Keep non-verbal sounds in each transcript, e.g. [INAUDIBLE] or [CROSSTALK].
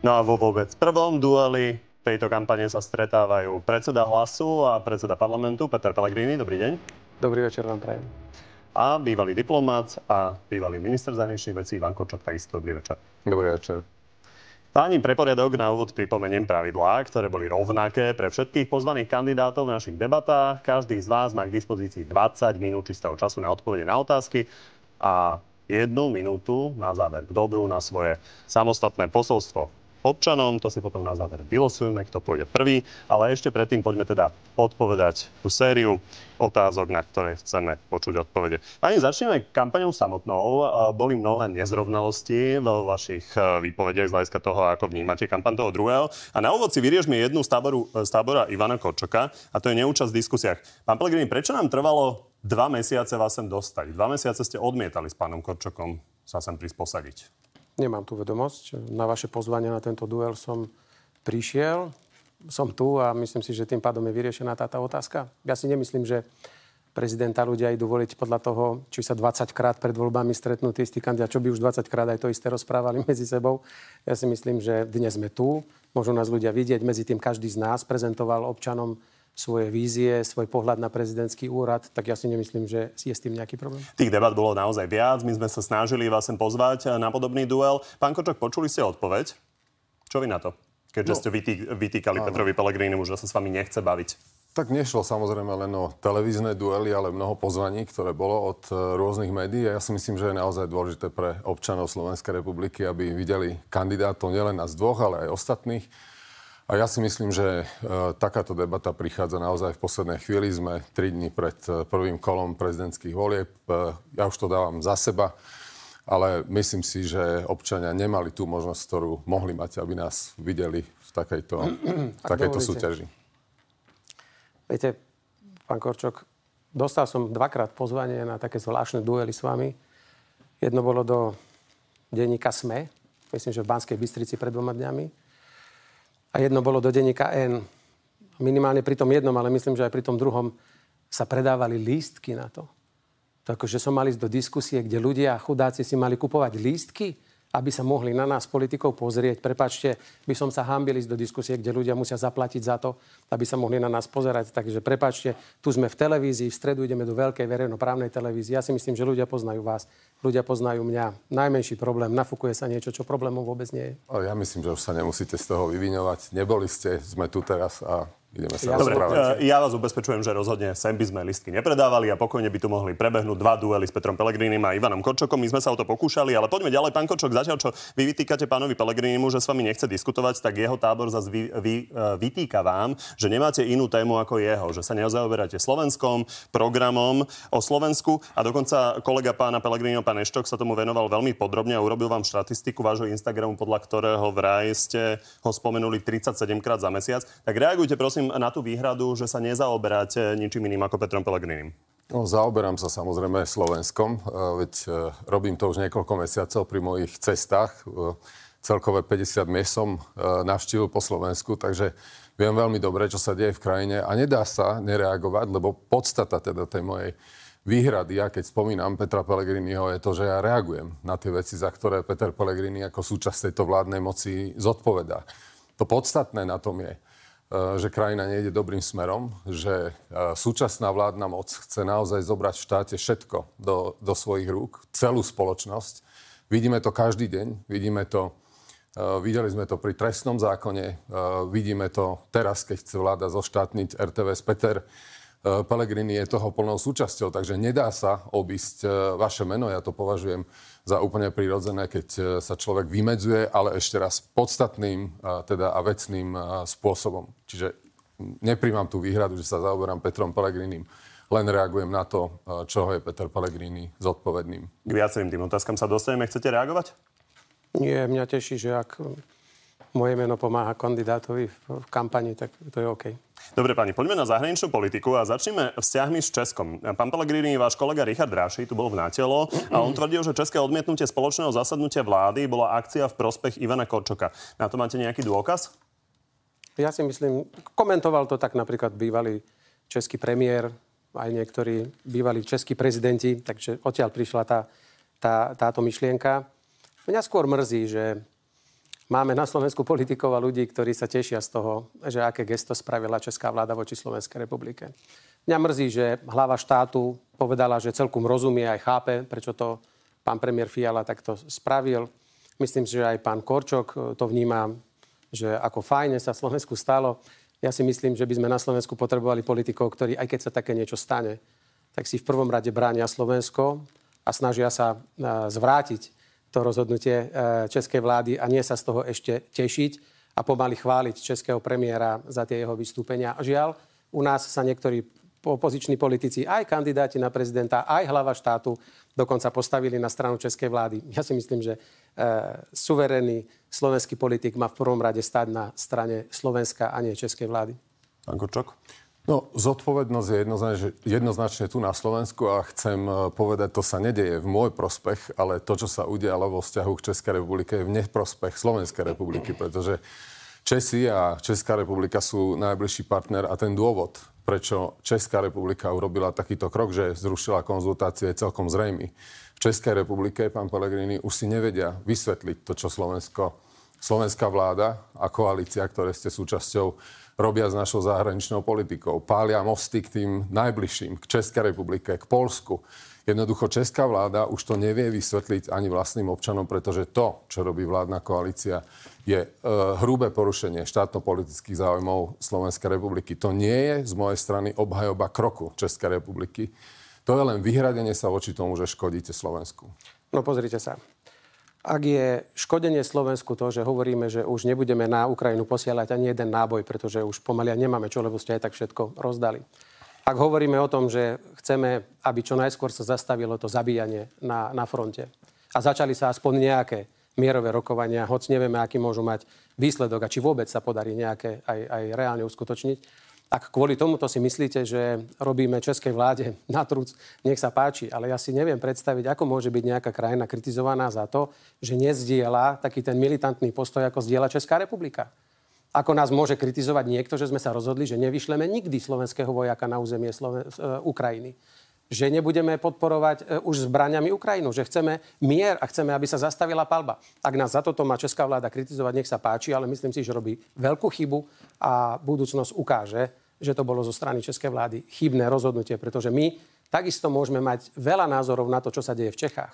No a vo vôbec prvom dueli tejto kampane sa stretávajú predseda hlasu a predseda parlamentu Peter Pellegrini. Dobrý deň. Dobrý večer vám prajem. A bývalý diplomat a bývalý minister zahraničných vecí Ivan Kočok. Takisto dobrý večer. Dobrý večer. Páni, pre poriadok na úvod pripomeniem pravidlá, ktoré boli rovnaké pre všetkých pozvaných kandidátov v našich debatách. Každý z vás má k dispozícii 20 minút čistého času na odpovede na otázky a jednu minútu na záver k dobru na svoje samostatné posolstvo občanom, to si potom na záver vylosujeme, kto pôjde prvý, ale ešte predtým poďme teda odpovedať tú sériu otázok, na ktoré chceme počuť odpovede. Pani, začneme kampaňou samotnou. Boli mnohé nezrovnalosti vo vašich e, výpovediach z hľadiska toho, ako vnímate kampaň toho druhého. A na úvod si vyriešme jednu z, táboru, e, z tábora Ivana Kočoka, a to je neúčasť v diskusiách. Pán Pelegrini, prečo nám trvalo dva mesiace vás sem dostať? Dva mesiace ste odmietali s pánom Korčokom sa sem prísť posadiť. Nemám tú vedomosť. Na vaše pozvanie na tento duel som prišiel. Som tu a myslím si, že tým pádom je vyriešená táto otázka. Ja si nemyslím, že prezidenta ľudia idú voliť podľa toho, či sa 20 krát pred voľbami stretnú tí istí kandidáti, čo by už 20 krát aj to isté rozprávali [LAUGHS] medzi sebou. Ja si myslím, že dnes sme tu, môžu nás ľudia vidieť, medzi tým každý z nás prezentoval občanom svoje vízie, svoj pohľad na prezidentský úrad, tak ja si nemyslím, že je s tým nejaký problém. Tých debat bolo naozaj viac. My sme sa snažili vás sem pozvať eh, na podobný duel. Pán Kočok, počuli ste odpoveď? Čo vy na to? Keďže no, ste vytý, vytýkali áno. Petrovi Pelegrínimu, že sa s vami nechce baviť. Tak nešlo samozrejme len o televízne duely, ale mnoho pozvaní, ktoré bolo od eh, rôznych médií. A ja si myslím, že je naozaj dôležité pre občanov Slovenskej republiky, aby videli kandidátov nielen nás dvoch, ale aj ostatných a ja si myslím, že e, takáto debata prichádza naozaj v poslednej chvíli. Sme tri dni pred e, prvým kolom prezidentských volieb. E, ja už to dávam za seba, ale myslím si, že občania nemali tú možnosť, ktorú mohli mať, aby nás videli v takejto, v takejto súťaži. Viete, pán Korčok, dostal som dvakrát pozvanie na také zvláštne duely s vami. Jedno bolo do denníka SME, myslím, že v Banskej Bystrici pred dvoma dňami a jedno bolo do denníka N. Minimálne pri tom jednom, ale myslím, že aj pri tom druhom sa predávali lístky na to. Takže som mal ísť do diskusie, kde ľudia, chudáci si mali kupovať lístky aby sa mohli na nás politikov pozrieť. Prepačte, by som sa hambil ísť do diskusie, kde ľudia musia zaplatiť za to, aby sa mohli na nás pozerať. Takže prepačte, tu sme v televízii, v stredu ideme do veľkej verejnoprávnej televízie. Ja si myslím, že ľudia poznajú vás, ľudia poznajú mňa. Najmenší problém, nafúkuje sa niečo, čo problémom vôbec nie je. Ja myslím, že už sa nemusíte z toho vyviňovať. Neboli ste, sme tu teraz a Ideme sa ja, Dobre, ja vás ubezpečujem, že rozhodne sem by sme listky nepredávali a pokojne by tu mohli prebehnúť dva duely s Petrom Pelegrinim a Ivanom Kočokom. My sme sa o to pokúšali, ale poďme ďalej. Pán Kočok, zatiaľ čo vy vytýkate pánovi Pelegrinimu, že s vami nechce diskutovať, tak jeho tábor zase vy, vy, e, vytýka vám, že nemáte inú tému ako jeho, že sa nezaoberáte Slovenskom, programom o Slovensku a dokonca kolega pána Pelegrinio, pán Eštok, sa tomu venoval veľmi podrobne a urobil vám štatistiku vášho Instagramu, podľa ktorého vraj ste ho spomenuli 37 krát za mesiac. Tak reagujte prosím prosím na tú výhradu, že sa nezaoberáte ničím iným ako Petrom Pelegrinim. No, zaoberám sa samozrejme Slovenskom, eh, veď eh, robím to už niekoľko mesiacov pri mojich cestách. Eh, celkové 50 miest som navštívil po Slovensku, takže viem veľmi dobre, čo sa deje v krajine a nedá sa nereagovať, lebo podstata teda tej mojej výhrady, ja keď spomínam Petra Pellegriniho, je to, že ja reagujem na tie veci, za ktoré Peter Pellegrini ako súčasť tejto vládnej moci zodpovedá. To podstatné na tom je, Eh, že krajina nejde dobrým smerom, že eh, súčasná vládna moc chce naozaj zobrať v štáte všetko do, do svojich rúk, celú spoločnosť. Vidíme to každý deň, vidíme to, eh, videli sme to pri trestnom zákone, vidíme to teraz, keď chce vláda zoštátniť RTVS Peter Eh, Pelegrini je toho plnou súčasťou, takže nedá sa obísť eh, vaše meno. Ja to považujem za úplne prirodzené, keď eh, sa človek vymedzuje, ale ešte raz podstatným teda a vecným spôsobom. Čiže neprimám tú výhradu, že sa zaoberám Petrom Pelegrinim len reagujem na to, čoho je Peter Pellegrini zodpovedným. K viacerým tým otázkam sa dostaneme. Chcete reagovať? Nie, mňa teší, že ak moje meno pomáha kandidátovi v kampani, tak to je OK. Dobre, pani, poďme na zahraničnú politiku a začneme vzťahmi s Českom. Pán Pellegrini, váš kolega Richard Ráši tu bol v Natelo a on tvrdil, že české odmietnutie spoločného zasadnutia vlády bola akcia v prospech Ivana Korčoka. Na to máte nejaký dôkaz? Ja si myslím, komentoval to tak napríklad bývalý český premiér, aj niektorí bývalí českí prezidenti, takže odtiaľ prišla tá, tá, táto myšlienka. Mňa skôr mrzí, že Máme na Slovensku politikov a ľudí, ktorí sa tešia z toho, že aké gesto spravila česká vláda voči Slovenskej republike. Mňa mrzí, že hlava štátu povedala, že celkom rozumie aj chápe, prečo to pán premiér Fiala takto spravil. Myslím si, že aj pán Korčok e, to vníma, že ako fajne sa Slovensku stalo. Ja si myslím, že by sme na Slovensku potrebovali politikov, ktorí, aj keď sa také niečo stane, tak si v prvom rade bránia Slovensko a snažia sa e, zvrátiť to rozhodnutie e, českej vlády a nie sa z toho ešte tešiť a pomaly chváliť českého premiéra za tie jeho vystúpenia. Žiaľ, u nás sa niektorí opoziční politici, aj kandidáti na prezidenta, aj hlava štátu dokonca postavili na stranu českej vlády. Ja si myslím, že e, suverénny slovenský politik má v prvom rade stať na strane Slovenska a nie českej vlády. Pán Kočok. No, zodpovednosť je jednoznačne, jednoznačne tu na Slovensku a chcem e, povedať, to sa nedeje v môj prospech, ale to, čo sa udialo vo vzťahu k Českej republike, je v neprospech Slovenskej republiky, pretože Česi a Česká republika sú najbližší partner a ten dôvod, prečo Česká republika urobila takýto krok, že zrušila konzultácie, je celkom zrejmý. V Českej republike, pán Pellegrini, už si nevedia vysvetliť to, čo Slovensko, slovenská vláda a koalícia, ktoré ste súčasťou, robia s našou zahraničnou politikou. Pália mosty k tým najbližším, k Českej republike, k Polsku. Jednoducho česká vláda už to nevie vysvetliť ani vlastným občanom, pretože to, čo robí vládna koalícia, je e, hrubé porušenie štátno-politických záujmov Slovenskej republiky. To nie je z mojej strany obhajoba kroku Českej republiky. To je len vyhradenie sa voči tomu, že škodíte Slovensku. No pozrite sa ak je škodenie Slovensku to, že hovoríme, že už nebudeme na Ukrajinu posielať ani jeden náboj, pretože už pomaly nemáme čo, lebo ste aj tak všetko rozdali. Ak hovoríme o tom, že chceme, aby čo najskôr sa zastavilo to zabíjanie na, na fronte a začali sa aspoň nejaké mierové rokovania, hoc nevieme, aký môžu mať výsledok a či vôbec sa podarí nejaké aj, aj reálne uskutočniť, ak kvôli tomuto si myslíte, že robíme českej vláde [LAUGHS] na truc, nech sa páči, ale ja si neviem predstaviť, ako môže byť nejaká krajina kritizovaná za to, že nezdiela taký ten militantný postoj, ako zdieľa Česká republika. Ako nás môže kritizovať niekto, že sme sa rozhodli, že nevyšleme nikdy slovenského vojaka na územie Sloven- uh, e, Ukrajiny že nebudeme podporovať e, už zbraniami Ukrajinu, že chceme mier a chceme, aby sa zastavila palba. Ak nás za toto má česká vláda kritizovať, nech sa páči, ale myslím si, že robí veľkú chybu a budúcnosť ukáže, že to bolo zo strany českej vlády chybné rozhodnutie, pretože my takisto môžeme mať veľa názorov na to, čo sa deje v Čechách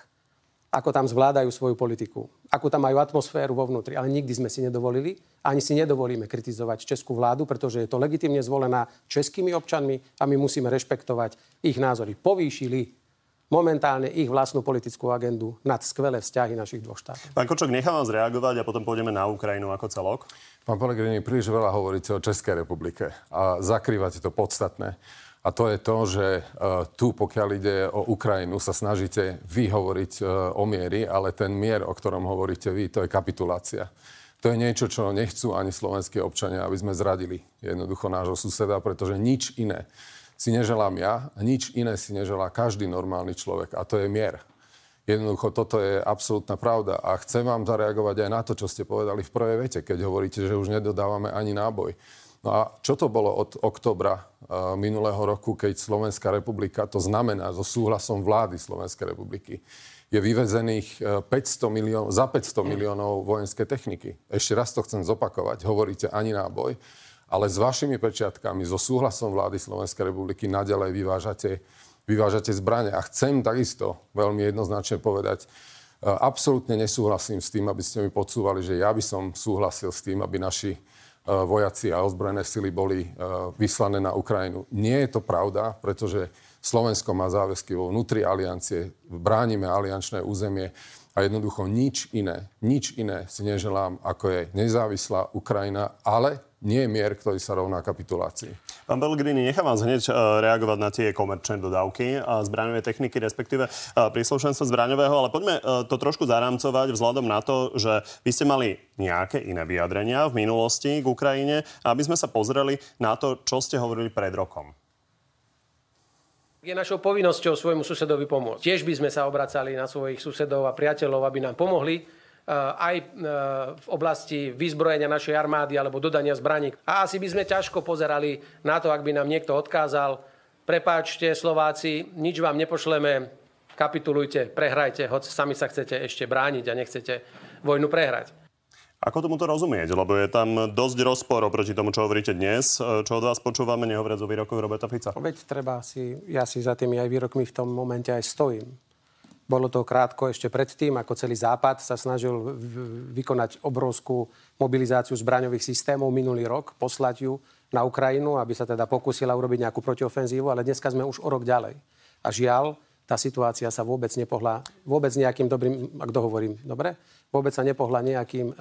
ako tam zvládajú svoju politiku, ako tam majú atmosféru vo vnútri. Ale nikdy sme si nedovolili, ani si nedovolíme kritizovať českú vládu, pretože je to legitimne zvolená českými občanmi a my musíme rešpektovať ich názory. Povýšili momentálne ich vlastnú politickú agendu nad skvelé vzťahy našich dvoch štátov. Pán Kočok, nechám vás reagovať a potom pôjdeme na Ukrajinu ako celok. Pán Pelegrini, príliš veľa hovoríte o Českej republike a zakrývate to podstatné. A to je to, že e, tu, pokiaľ ide o Ukrajinu, sa snažíte vyhovoriť e, o miery, ale ten mier, o ktorom hovoríte vy, to je kapitulácia. To je niečo, čo nechcú ani slovenskí občania, aby sme zradili jednoducho nášho suseda, pretože nič iné si neželám ja, nič iné si neželá každý normálny človek a to je mier. Jednoducho, toto je absolútna pravda. A chcem vám zareagovať aj na to, čo ste povedali v prvej vete, keď hovoríte, že už nedodávame ani náboj. No a čo to bolo od oktobra eh, minulého roku, keď Slovenská republika, to znamená so súhlasom vlády Slovenskej republiky, je vyvezených 500 eh, milión, za 500 miliónov vojenskej techniky. Ešte raz to chcem zopakovať, hovoríte ani náboj, ale s vašimi pečiatkami, so súhlasom vlády Slovenskej republiky naďalej vyvážate, vyvážate zbranie. A chcem takisto veľmi jednoznačne povedať, eh, absolútne nesúhlasím s tým, aby ste mi podsúvali, že ja by som súhlasil s tým, aby naši E, vojaci a ozbrojené sily boli e, vyslané na Ukrajinu. Nie je to pravda, pretože Slovensko má záväzky vo vnútri aliancie, bránime aliančné územie a jednoducho nič iné, nič iné si neželám, ako je nezávislá Ukrajina, ale nie je mier, ktorý sa rovná kapitulácii. Pán Belgrini, nechám vás hneď e, reagovať na tie komerčné dodávky a zbraňové techniky, respektíve e, príslušenstvo zbraňového, ale poďme e, to trošku zarámcovať vzhľadom na to, že vy ste mali nejaké iné vyjadrenia v minulosti k Ukrajine, aby sme sa pozreli na to, čo ste hovorili pred rokom je našou povinnosťou svojmu susedovi pomôcť. Tiež by sme sa obracali na svojich susedov a priateľov, aby nám pomohli, Eh, aj eh, v oblasti vyzbrojenia našej armády alebo dodania zbraní. A asi by sme ťažko pozerali na to, ak by nám niekto odkázal, prepáčte Slováci, nič vám nepošleme, kapitulujte, prehrajte, hoď sami sa chcete ešte brániť a nechcete vojnu prehrať. Ako tomu to rozumieť? Lebo je tam dosť rozpor oproti tomu, čo hovoríte dnes, eh, čo od vás počúvame, nehovoriac o výrokoch Roberta Fica. Veď treba si, ja si za tými aj výrokmi v tom momente aj stojím. Bolo to krátko ešte predtým, ako celý Západ sa snažil vykonať obrovskú mobilizáciu zbraňových systémov minulý rok, poslať ju na Ukrajinu, aby sa teda pokusila urobiť nejakú protiofenzívu, ale dneska sme už o rok ďalej. A žiaľ, tá situácia sa vôbec nepohla, vôbec nejakým dobrým, ak dohovorím, dobre? Vôbec sa nepohla nejakým e,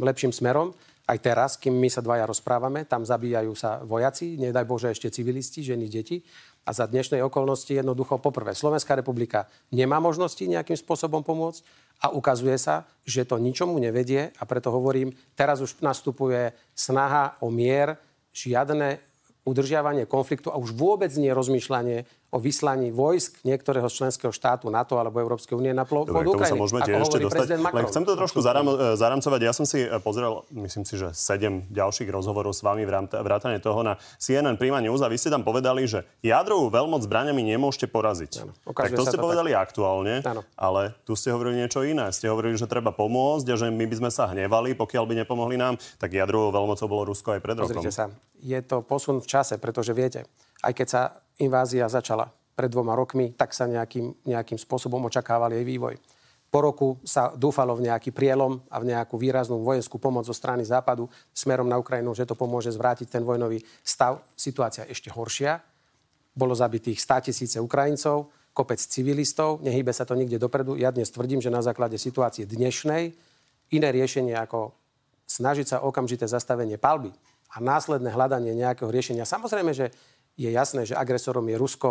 lepším smerom. Aj teraz, kým my sa dvaja rozprávame, tam zabíjajú sa vojaci, nedaj Bože ešte civilisti, ženy, deti a za dnešnej okolnosti jednoducho poprvé Slovenská republika nemá možnosti nejakým spôsobom pomôcť a ukazuje sa, že to ničomu nevedie a preto hovorím, teraz už nastupuje snaha o mier, žiadne udržiavanie konfliktu a už vôbec nie rozmýšľanie o vyslaní vojsk niektorého členského štátu NATO alebo Európskej únie na pôdu Dobre, Ukrajiny. Sa môžeme tiež ešte dostať. Len chcem to trošku zaram, eh, zaramcovať. Ja som si eh, pozrel, myslím si, že sedem ďalších rozhovorov s vami vrátane toho na CNN Prima News a vy ste tam povedali, že jadrovú veľmoc zbraniami nemôžete poraziť. Ano, tak to ste to povedali tak. aktuálne, ano. ale tu ste hovorili niečo iné. Ste hovorili, že treba pomôcť a že my by sme sa hnevali, pokiaľ by nepomohli nám. Tak jadrovou veľmocou bolo Rusko aj pred Pozrite rokom. sa, je to posun v čase, pretože viete, aj keď sa invázia začala pred dvoma rokmi, tak sa nejakým, nejakým spôsobom očakával jej vývoj. Po roku sa dúfalo v nejaký prielom a v nejakú výraznú vojenskú pomoc zo strany západu smerom na Ukrajinu, že to pomôže zvrátiť ten vojnový stav. Situácia ešte horšia. Bolo zabitých 100 tisíce Ukrajincov, kopec civilistov, nehybe sa to nikde dopredu. Ja dnes tvrdím, že na základe situácie dnešnej iné riešenie ako snažiť sa okamžité zastavenie palby a následné hľadanie nejakého riešenia. Samozrejme, že je jasné, že agresorom je Rusko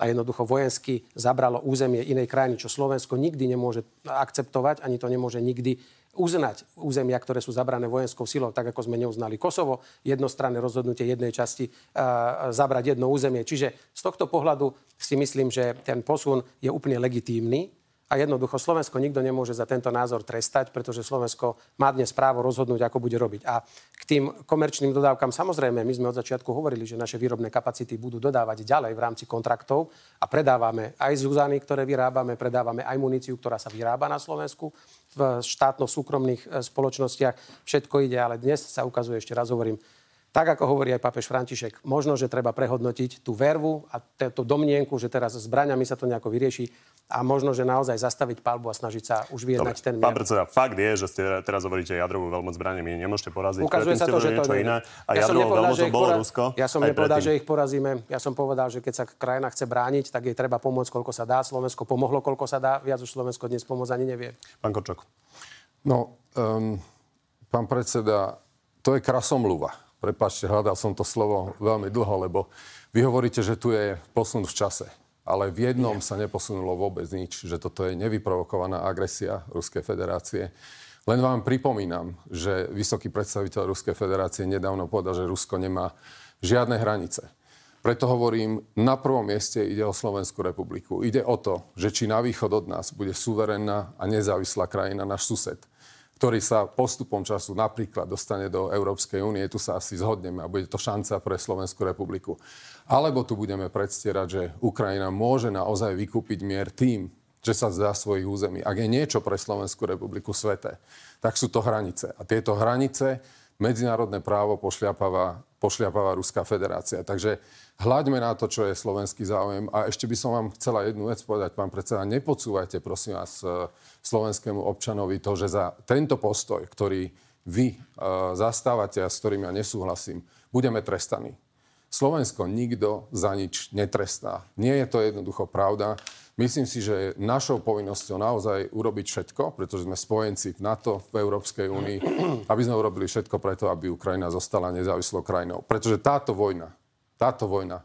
a jednoducho vojensky zabralo územie inej krajiny, čo Slovensko nikdy nemôže akceptovať, ani to nemôže nikdy uznať územia, ktoré sú zabrané vojenskou silou, tak ako sme neuznali Kosovo, jednostranné rozhodnutie jednej časti e, zabrať jedno územie. Čiže z tohto pohľadu si myslím, že ten posun je úplne legitímny a jednoducho Slovensko nikto nemôže za tento názor trestať, pretože Slovensko má dnes právo rozhodnúť, ako bude robiť. A k tým komerčným dodávkam samozrejme, my sme od začiatku hovorili, že naše výrobné kapacity budú dodávať ďalej v rámci kontraktov a predávame aj zuzany, ktoré vyrábame, predávame aj muníciu, ktorá sa vyrába na Slovensku v štátno-súkromných e, spoločnostiach. Všetko ide, ale dnes sa ukazuje, ešte raz hovorím, tak ako hovorí aj pápež František, možno, že treba prehodnotiť tú vervu a tú domnienku, že teraz zbraňami sa to nejako vyrieši a možno, že naozaj zastaviť palbu a snažiť sa už vyjednať Dobre. ten mier. Pán predseda, fakt je, že ste teraz hovoríte jadrovú veľmoc zbraniami nemôžete poraziť. Ukazuje sa to, že to iné. A ja jadrovou veľmocou bolo pora... Rusko. Ja som nepovedal, predtým. že ich porazíme. Ja som povedal, že keď sa krajina chce brániť, tak jej treba pomôcť, koľko sa dá. Slovensko pomohlo, koľko sa dá. Viac už Slovensko dnes pomôcť ani nevie. Pán Kočok. No, um, pán predseda, to je krasomluva Prepačte, hľadal som to slovo veľmi dlho, lebo vy hovoríte, že tu je posun v čase. Ale v jednom Nie. sa neposunulo vôbec nič, že toto je nevyprovokovaná agresia Ruskej federácie. Len vám pripomínam, že vysoký predstaviteľ Ruskej federácie nedávno povedal, že Rusko nemá žiadne hranice. Preto hovorím, na prvom mieste ide o Slovenskú republiku. Ide o to, že či na východ od nás bude suverénna a nezávislá krajina, náš sused ktorý sa postupom času napríklad dostane do Európskej únie, tu sa asi zhodneme a bude to šanca pre Slovenskú republiku. Alebo tu budeme predstierať, že Ukrajina môže naozaj vykúpiť mier tým, že sa zdá svojich území. Ak je niečo pre Slovenskú republiku sveté, tak sú to hranice. A tieto hranice medzinárodné právo pošliapáva, pošliapáva Ruská federácia. Takže hľaďme na to, čo je slovenský záujem. A ešte by som vám chcela jednu vec povedať, pán predseda, nepodsúvajte, prosím vás, e, slovenskému občanovi to, že za tento postoj, ktorý vy e, zastávate a s ktorým ja nesúhlasím, budeme trestaní. Slovensko nikto za nič netrestá. Nie je to jednoducho pravda. Myslím si, že našou povinnosťou naozaj urobiť všetko, pretože sme spojenci v NATO, v Európskej únii, aby sme urobili všetko preto, aby Ukrajina zostala nezávislou krajinou. Pretože táto vojna táto vojna, e,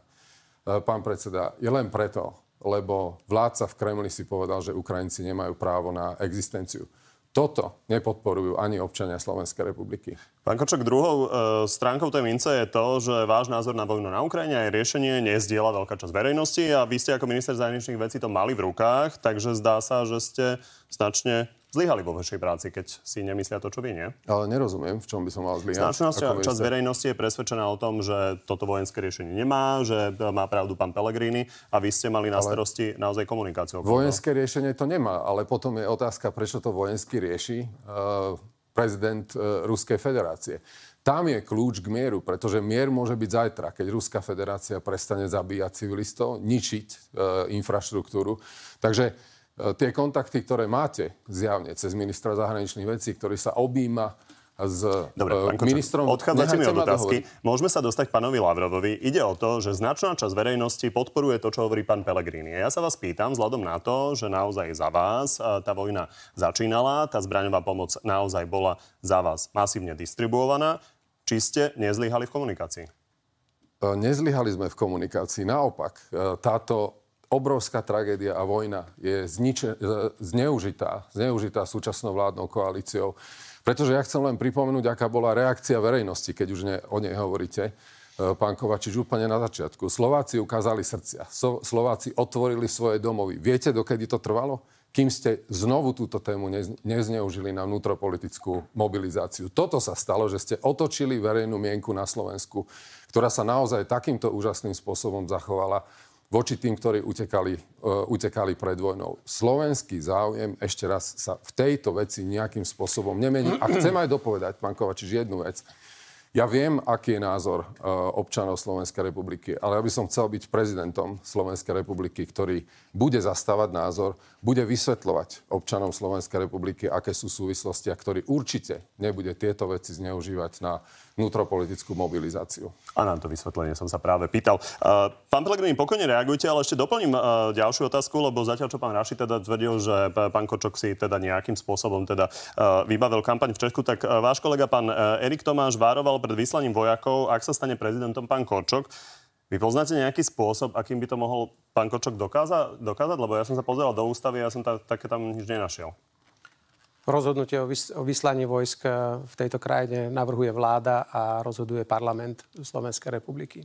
pán predseda, je len preto, lebo vládca v Kremli si povedal, že Ukrajinci nemajú právo na existenciu. Toto nepodporujú ani občania Slovenskej republiky. Pán Kočok, druhou e, stránkou tej mince je to, že váš názor na vojnu na Ukrajine aj riešenie nezdiela veľká časť verejnosti a vy ste ako minister zahraničných vecí to mali v rukách, takže zdá sa, že ste značne zlyhali vo vašej práci, keď si nemyslia to, čo vy nie. Ale nerozumiem, v čom by som mal zlyhať. Značná časť verejnosti je presvedčená o tom, že toto vojenské riešenie nemá, že má pravdu pán Pellegrini a vy ste mali na ale starosti naozaj komunikáciu. Vojenské riešenie to nemá, ale potom je otázka, prečo to vojensky rieši uh, prezident uh, Ruskej federácie. Tam je kľúč k mieru, pretože mier môže byť zajtra, keď Ruská federácia prestane zabíjať civilistov, ničiť e, infraštruktúru. Takže E, tie kontakty, ktoré máte zjavne cez ministra zahraničných vecí, ktorý sa objíma s e, Dobre, pán Kočan, ministrom... Odchádzate mi od otázky. Môžeme sa dostať pánovi Lavrovovi. Ide o to, že značná časť verejnosti podporuje to, čo hovorí pán Pelegrini. Ja sa vás pýtam, vzhľadom na to, že naozaj za vás e, tá vojna začínala, tá zbraňová pomoc naozaj bola za vás masívne distribuovaná, či ste nezlyhali v komunikácii? Nezlyhali sme v komunikácii. Naopak, táto obrovská tragédia a vojna je zniče, e, zneužitá, zneužitá súčasnou vládnou koalíciou. Pretože ja chcem len pripomenúť, aká bola reakcia verejnosti, keď už ne, o nej hovoríte, e, pán Kovačič, úplne na začiatku. Slováci ukázali srdcia. So, Slováci otvorili svoje domovy. Viete, dokedy to trvalo? Kým ste znovu túto tému nezneužili na vnútropolitickú mobilizáciu. Toto sa stalo, že ste otočili verejnú mienku na Slovensku, ktorá sa naozaj takýmto úžasným spôsobom zachovala voči tým, ktorí utekali, uh, utekali pred vojnou. Slovenský záujem ešte raz sa v tejto veci nejakým spôsobom nemení. A chcem aj dopovedať, pán Kovačiš, jednu vec. Ja viem, aký je názor uh, občanov Slovenskej republiky, ale ja by som chcel byť prezidentom Slovenskej republiky, ktorý bude zastávať názor, bude vysvetľovať občanom Slovenskej republiky, aké sú súvislosti a ktorý určite nebude tieto veci zneužívať na nutropolitickú mobilizáciu. A na to vysvetlenie som sa práve pýtal. E, pán Pelegrini, pokojne reagujte, ale ešte doplním e, ďalšiu otázku, lebo zatiaľ, čo pán Raši teda tvrdil, že pán Kočok si teda nejakým spôsobom teda e, vybavil kampaň v Česku, tak váš kolega pán Erik Tomáš vároval pred vyslaním vojakov, ak sa stane prezidentom pán Korčok. Vy poznáte nejaký spôsob, akým by to mohol pán Kočok dokáza, dokázať? Lebo ja som sa pozeral do ústavy a ja som ta, také tam nič nenašiel. Rozhodnutie o, vyslaní vojsk e, v tejto krajine navrhuje vláda a rozhoduje parlament Slovenskej republiky.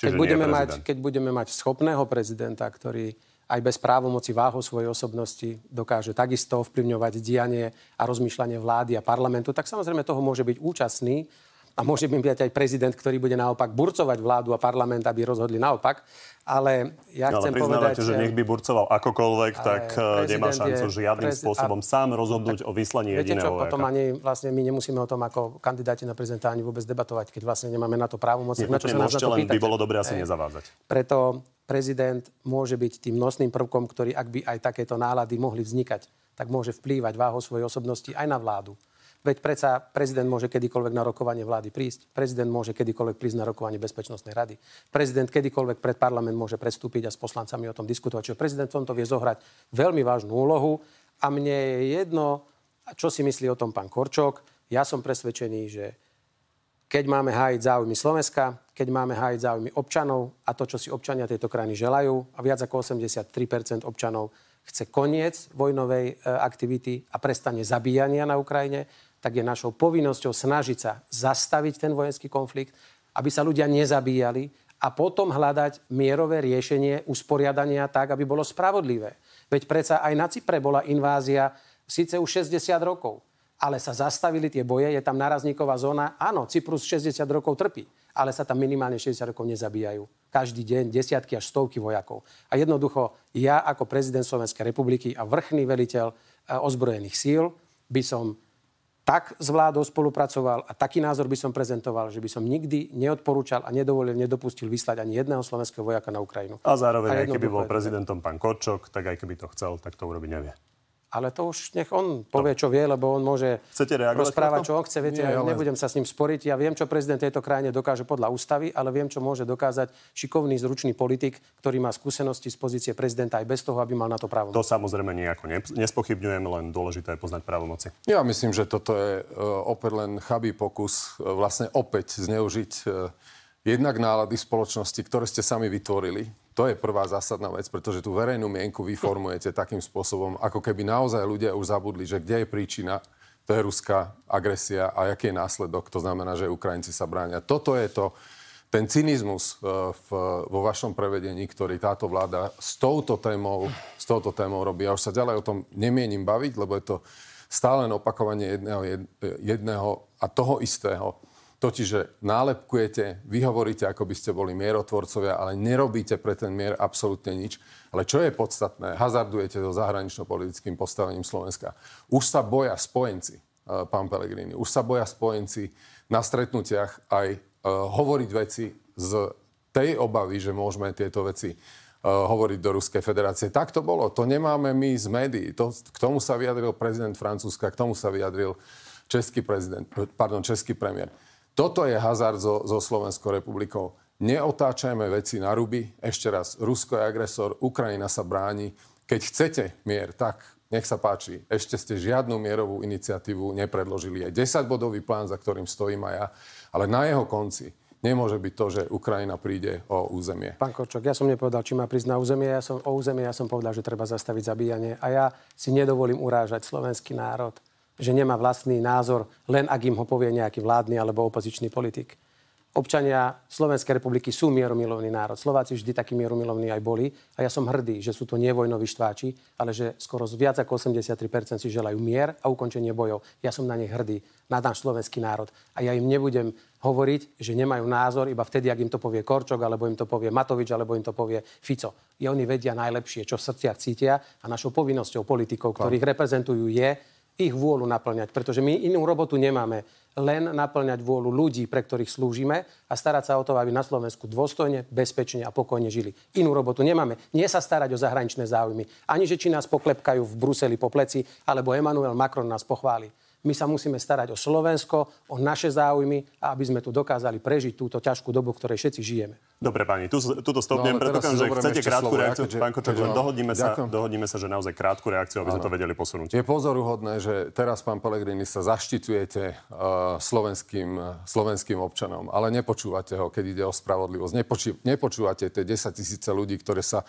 keď budeme, mať, keď budeme mať schopného prezidenta, ktorý aj bez právomoci váhu svojej osobnosti dokáže takisto ovplyvňovať dianie a rozmýšľanie vlády a parlamentu, tak samozrejme toho môže byť účastný a môže by byť aj prezident, ktorý bude naopak burcovať vládu a parlament, aby rozhodli naopak. Ale ja chcem povedať... že nech by burcoval akokoľvek, tak eh, nemá šancu žiadnym prez... spôsobom a... sám rozhodnúť tak, o vyslaní viete jediného čo, potom ani vlastne my nemusíme o tom ako kandidáti na prezidenta ani vôbec debatovať, keď vlastne nemáme na to právomoc. Na čo sa na to len pýtať. by bolo dobré asi e, nezavádzať. Preto prezident môže byť tým nosným prvkom, ktorý ak by aj takéto nálady mohli vznikať, tak môže vplývať váhou svojej osobnosti aj na vládu. Veď predsa prezident môže kedykoľvek na rokovanie vlády prísť, prezident môže kedykoľvek prísť na rokovanie Bezpečnostnej rady, prezident kedykoľvek pred parlament môže predstúpiť a s poslancami o tom diskutovať. Čiže prezident v tomto vie zohrať veľmi vážnu úlohu a mne je jedno, čo si myslí o tom pán Korčok. Ja som presvedčený, že keď máme hájiť záujmy Slovenska, keď máme hájiť záujmy občanov a to, čo si občania tejto krajiny želajú, a viac ako 83 občanov chce koniec vojnovej e, aktivity a prestane zabíjania na Ukrajine, tak je našou povinnosťou snažiť sa zastaviť ten vojenský konflikt, aby sa ľudia nezabíjali a potom hľadať mierové riešenie usporiadania tak, aby bolo spravodlivé. Veď predsa aj na Cypre bola invázia síce už 60 rokov, ale sa zastavili tie boje, je tam narazníková zóna. Áno, Cyprus 60 rokov trpí, ale sa tam minimálne 60 rokov nezabíjajú. Každý deň desiatky až stovky vojakov. A jednoducho ja ako prezident Slovenskej republiky a vrchný veliteľ eh, ozbrojených síl by som tak s vládou spolupracoval a taký názor by som prezentoval, že by som nikdy neodporúčal a nedovolil, nedopustil vyslať ani jedného slovenského vojaka na Ukrajinu. A zároveň, a aj keby bol prezidentom pán Korčok, tak aj keby to chcel, tak to urobiť nevie. Ale to už nech on no. povie, čo vie, lebo on môže Chcete rozprávať, čo on chce. Viete, Nie, ja ale... nebudem sa s ním sporiť. Ja viem, čo prezident tejto krajine dokáže podľa ústavy, ale viem, čo môže dokázať šikovný, zručný politik, ktorý má skúsenosti z pozície prezidenta aj bez toho, aby mal na to právo. To samozrejme nejako nespochybňujem, len dôležité je poznať právomoci. Ja myslím, že toto je e, opäť len chabý pokus e, vlastne opäť zneužiť e, jednak nálady spoločnosti, ktoré ste sami vytvorili to je prvá zásadná vec, pretože tú verejnú mienku vyformujete takým spôsobom, ako keby naozaj ľudia už zabudli, že kde je príčina, to je ruská agresia a aký je následok, to znamená, že Ukrajinci sa bránia. Toto je to, ten cynizmus e, v, vo vašom prevedení, ktorý táto vláda s touto témou, s touto témou robí. Ja už sa ďalej o tom nemienim baviť, lebo je to stále opakovanie jedného, jedného a toho istého. Totiž, že nálepkujete, vy hovoríte, ako by ste boli mierotvorcovia, ale nerobíte pre ten mier absolútne nič. Ale čo je podstatné, hazardujete so zahranično-politickým postavením Slovenska. Už sa boja spojenci, e, pán Pellegrini, už sa boja spojenci na stretnutiach aj e, hovoriť veci z tej obavy, že môžeme tieto veci e, hovoriť do Ruskej federácie. Tak to bolo. To nemáme my z médií. To, k tomu sa vyjadril prezident Francúzska, k tomu sa vyjadril český prezident, pardon, český premiér. Toto je hazard zo zo Slovenskou republikou. Neotáčajme veci na ruby. Ešte raz, Rusko je agresor, Ukrajina sa bráni. Keď chcete mier, tak nech sa páči. Ešte ste žiadnu mierovú iniciatívu nepredložili. Je 10-bodový plán, za ktorým stojím aj ja, ale na jeho konci Nemôže byť to, že Ukrajina príde o územie. Pán Korčok, ja som nepovedal, či má prísť na územie. Ja som o územie, ja som povedal, že treba zastaviť zabíjanie. A ja si nedovolím urážať slovenský národ že nemá vlastný názor, len ak im ho povie nejaký vládny alebo opozičný politik. Občania Slovenskej republiky sú mieromilovný národ. Slováci vždy takí mieromilovní aj boli. A ja som hrdý, že sú to nevojnoví štváči, ale že skoro z viac ako 83% si želajú mier a ukončenie bojov. Ja som na nich hrdý, na náš slovenský národ. A ja im nebudem hovoriť, že nemajú názor iba vtedy, ak im to povie Korčok, alebo im to povie Matovič, alebo im to povie Fico. I oni vedia najlepšie, čo v srdciach cítia a našou povinnosťou politikov, ktorých reprezentujú, je ich vôľu naplňať, pretože my inú robotu nemáme, len naplňať vôľu ľudí, pre ktorých slúžime a starať sa o to, aby na Slovensku dôstojne, bezpečne a pokojne žili. Inú robotu nemáme. Nie sa starať o zahraničné záujmy. Ani, že či nás poklepkajú v Bruseli po pleci, alebo Emmanuel Macron nás pochváli. My sa musíme starať o Slovensko, o naše záujmy aby sme tu dokázali prežiť túto ťažkú dobu, v ktorej všetci žijeme. Dobre, pani, tu, tuto stopnem, no, no predpokladám, že chcete krátku slovo, reakciu. Že, akože- Pán Kočok, no, dohodníme sa, dohodnime sa, že naozaj krátku reakciu, aby sme to vedeli posunúť. Je pozoruhodné, že teraz, pán Pelegrini, sa zaštitujete uh, e, slovenským, slovenským občanom, ale nepočúvate ho, keď ide o spravodlivosť. Nepočú, nepočúvate tie 10 tisíce ľudí, ktoré sa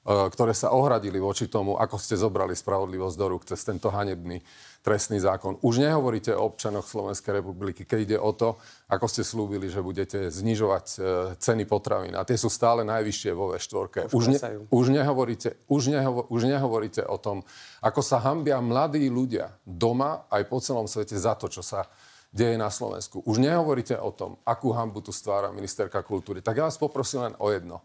E, ktoré sa ohradili voči tomu, ako ste zobrali spravodlivosť do rúk cez tento hanebný trestný zákon. Už nehovoríte o občanoch Slovenskej republiky, keď ide o to, ako ste slúbili, že budete znižovať e, ceny potravín. A tie sú stále najvyššie vo V4. Už, ne, už, nehovoríte, už, nehovo, už nehovoríte o tom, ako sa hambia mladí ľudia doma aj po celom svete za to, čo sa deje na Slovensku. Už nehovoríte o tom, akú hambu tu stvára ministerka kultúry. Tak ja vás poprosím len o jedno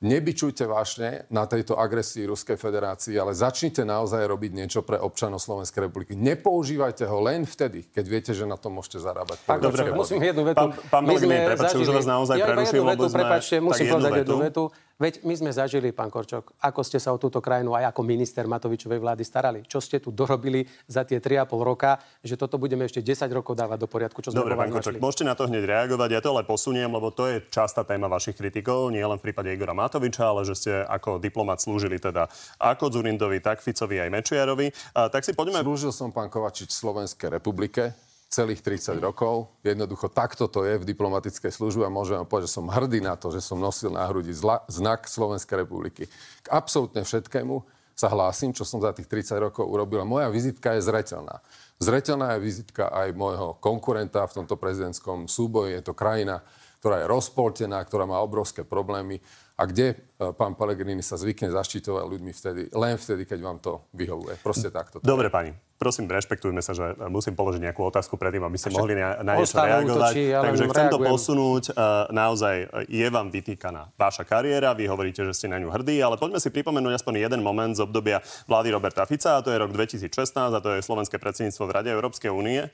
Nebyčujte vášne na tejto agresii Ruskej federácii, ale začnite naozaj robiť niečo pre občanov Slovenskej republiky. Nepoužívajte ho len vtedy, keď viete, že na to môžete zarábať. Tak, Dobre, musím jednu vetu. Pán, pán Belgrín, prepáčte, už vás naozaj ja prerušil, lebo sme... Prepačte, musím povedať jednu vetu. Jednu vetu Veď my sme zažili, pán Korčok, ako ste sa o túto krajinu aj ako minister Matovičovej vlády starali. Čo ste tu dorobili za tie 3,5 roka, že toto budeme ešte 10 rokov dávať do poriadku, čo sme Dobre, pán Korčok, môžete na to hneď reagovať. Ja to ale posuniem, lebo to je častá téma vašich kritikov, nie len v prípade Igora Matoviča, ale že ste ako diplomat slúžili teda ako Zurindovi, tak Ficovi aj Mečiarovi. A, tak si poďme... Slúžil som, pán Kovačič, Slovenskej republike celých 30 mm. rokov. Jednoducho takto to je v diplomatickej službe a môžem vám povedať, že som hrdý na to, že som nosil na hrudi zla, znak Slovenskej republiky. K absolútne všetkému sa hlásim, čo som za tých 30 rokov urobil. Moja vizitka je zreteľná. Zreteľná je vizitka aj môjho konkurenta v tomto prezidentskom súboji. Je to krajina, ktorá je rozpoltená, ktorá má obrovské problémy a kde e, pán Pellegrini sa zvykne zaštitovať ľuďmi vtedy, len vtedy, keď vám to vyhovuje. Proste takto. Dobre, pani. Prosím, rešpektujme sa, že e, musím položiť nejakú otázku predtým, aby ste mohli na, na niečo reagovať. Útočí, ja Takže chcem reagujem. to posunúť. E, naozaj je vám vytýkaná vaša kariéra, vy hovoríte, že ste na ňu hrdí, ale poďme si pripomenúť aspoň jeden moment z obdobia vlády Roberta Fica, a to je rok 2016, a to je slovenské predsedníctvo v Rade Európskej únie.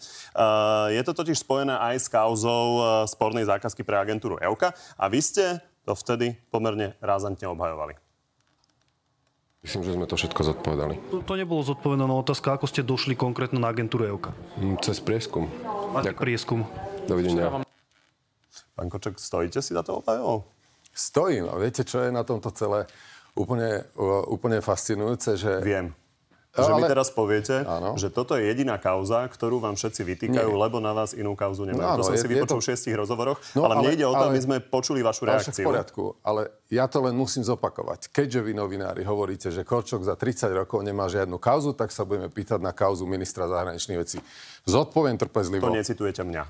Je to totiž spojené aj s kauzou spornej zákazky pre agentúru EUKA a vy ste to vtedy pomerne rázantne obhajovali. Myslím, že sme to všetko zodpovedali. To, to nebolo zodpovedaná no, otázka. Ako ste došli konkrétne na agentúru EOK? Mm, cez prieskum. Aký prieskum? Dovidenia. Pán Koček, stojíte si za to obhajovo? Stojím. A viete, čo je na tomto celé úplne, úplne fascinujúce? Že Viem že ale... mi teraz poviete, ano. že toto je jediná kauza, ktorú vám všetci vytýkajú, Nie. lebo na vás inú kauzu nemajú. No, to som je, si vypočul to... v šiestich rozhovoroch, no, ale, ale mne ide o to, ale... aby sme počuli vašu ale reakciu. v poriadku, ale ja to len musím zopakovať. Keďže vy novinári hovoríte, že Korčok za 30 rokov nemá žiadnu kauzu, tak sa budeme pýtať na kauzu ministra zahraničných vecí. Zodpoviem trpezlivo. To necitujete mňa.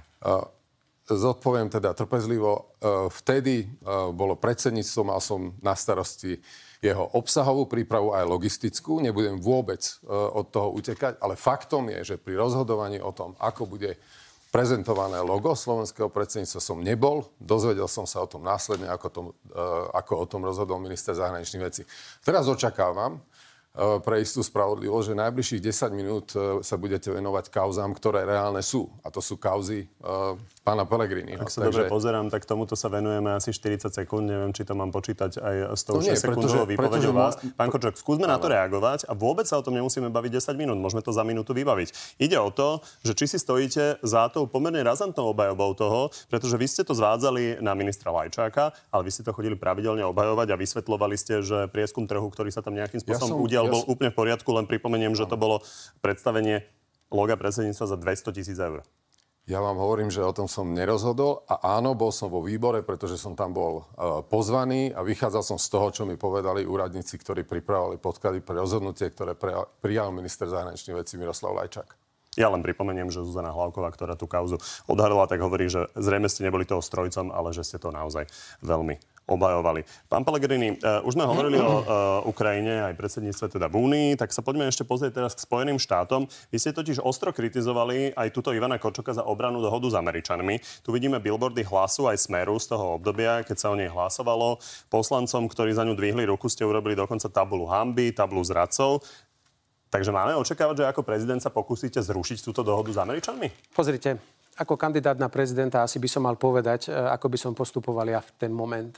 zodpoviem teda trpezlivo. E, vtedy e, bolo predsedníctvo, mal som na starosti jeho obsahovú prípravu aj logistickú. Nebudem vôbec e, od toho utekať, ale faktom je, že pri rozhodovaní o tom, ako bude prezentované logo slovenského predsedníctva som nebol. Dozvedel som sa o tom následne, ako, tom, e, ako o tom rozhodol minister zahraničných vecí. Teraz očakávam, E, pre istú spravodlivosť, že najbližších 10 minút e, sa budete venovať kauzám, ktoré reálne sú. A to sú kauzy uh, pána Pelegrini. Ak sa Takže... dobre pozerám, tak tomuto sa venujeme asi 40 sekúnd. Neviem, či to mám počítať aj s tou 6 sekundovou výpovedou vás. Môž... Pán Kočok, skúsme ale... na to reagovať a vôbec sa o tom nemusíme baviť 10 minút. Môžeme to za minútu vybaviť. Ide o to, že či si stojíte za tou pomerne razantnou obajobou toho, pretože vy ste to zvádzali na ministra Lajčáka, ale vy ste to chodili pravidelne obhajovať a vysvetlovali ste, že prieskum trhu, ktorý sa tam nejakým spôsobom ja som, udial, Prejav bol úplne v poriadku, len pripomeniem, že to bolo predstavenie loga predsedníctva za 200 tisíc eur. Ja vám hovorím, že o tom som nerozhodol a áno, bol som vo výbore, pretože som tam bol e, pozvaný a vychádzal som z toho, čo mi povedali úradníci, ktorí pripravovali podklady pre rozhodnutie, ktoré prijal minister zahraničných vecí Miroslav Lajčák. Ja len pripomeniem, že Zuzana Hlavková, ktorá tú kauzu odhadla, tak hovorí, že zrejme ste neboli toho strojcom, ale že ste to naozaj veľmi obajovali. Pán Pellegrini, uh, už sme hovorili o uh, Ukrajine aj predsedníctve teda v Únii, tak sa poďme ešte pozrieť teraz k Spojeným štátom. Vy ste totiž ostro kritizovali aj túto Ivana Kočoka za obranu dohodu s Američanmi. Tu vidíme billboardy hlasu aj smeru z toho obdobia, keď sa o nej hlasovalo. Poslancom, ktorí za ňu dvihli ruku, ste urobili dokonca tabulu hamby, tabulu zradcov. Takže máme očakávať, že ako prezident sa pokúsite zrušiť túto dohodu s Američanmi? Pozrite, ako kandidát na prezidenta asi by som mal povedať, e, ako by som postupoval ja v ten moment.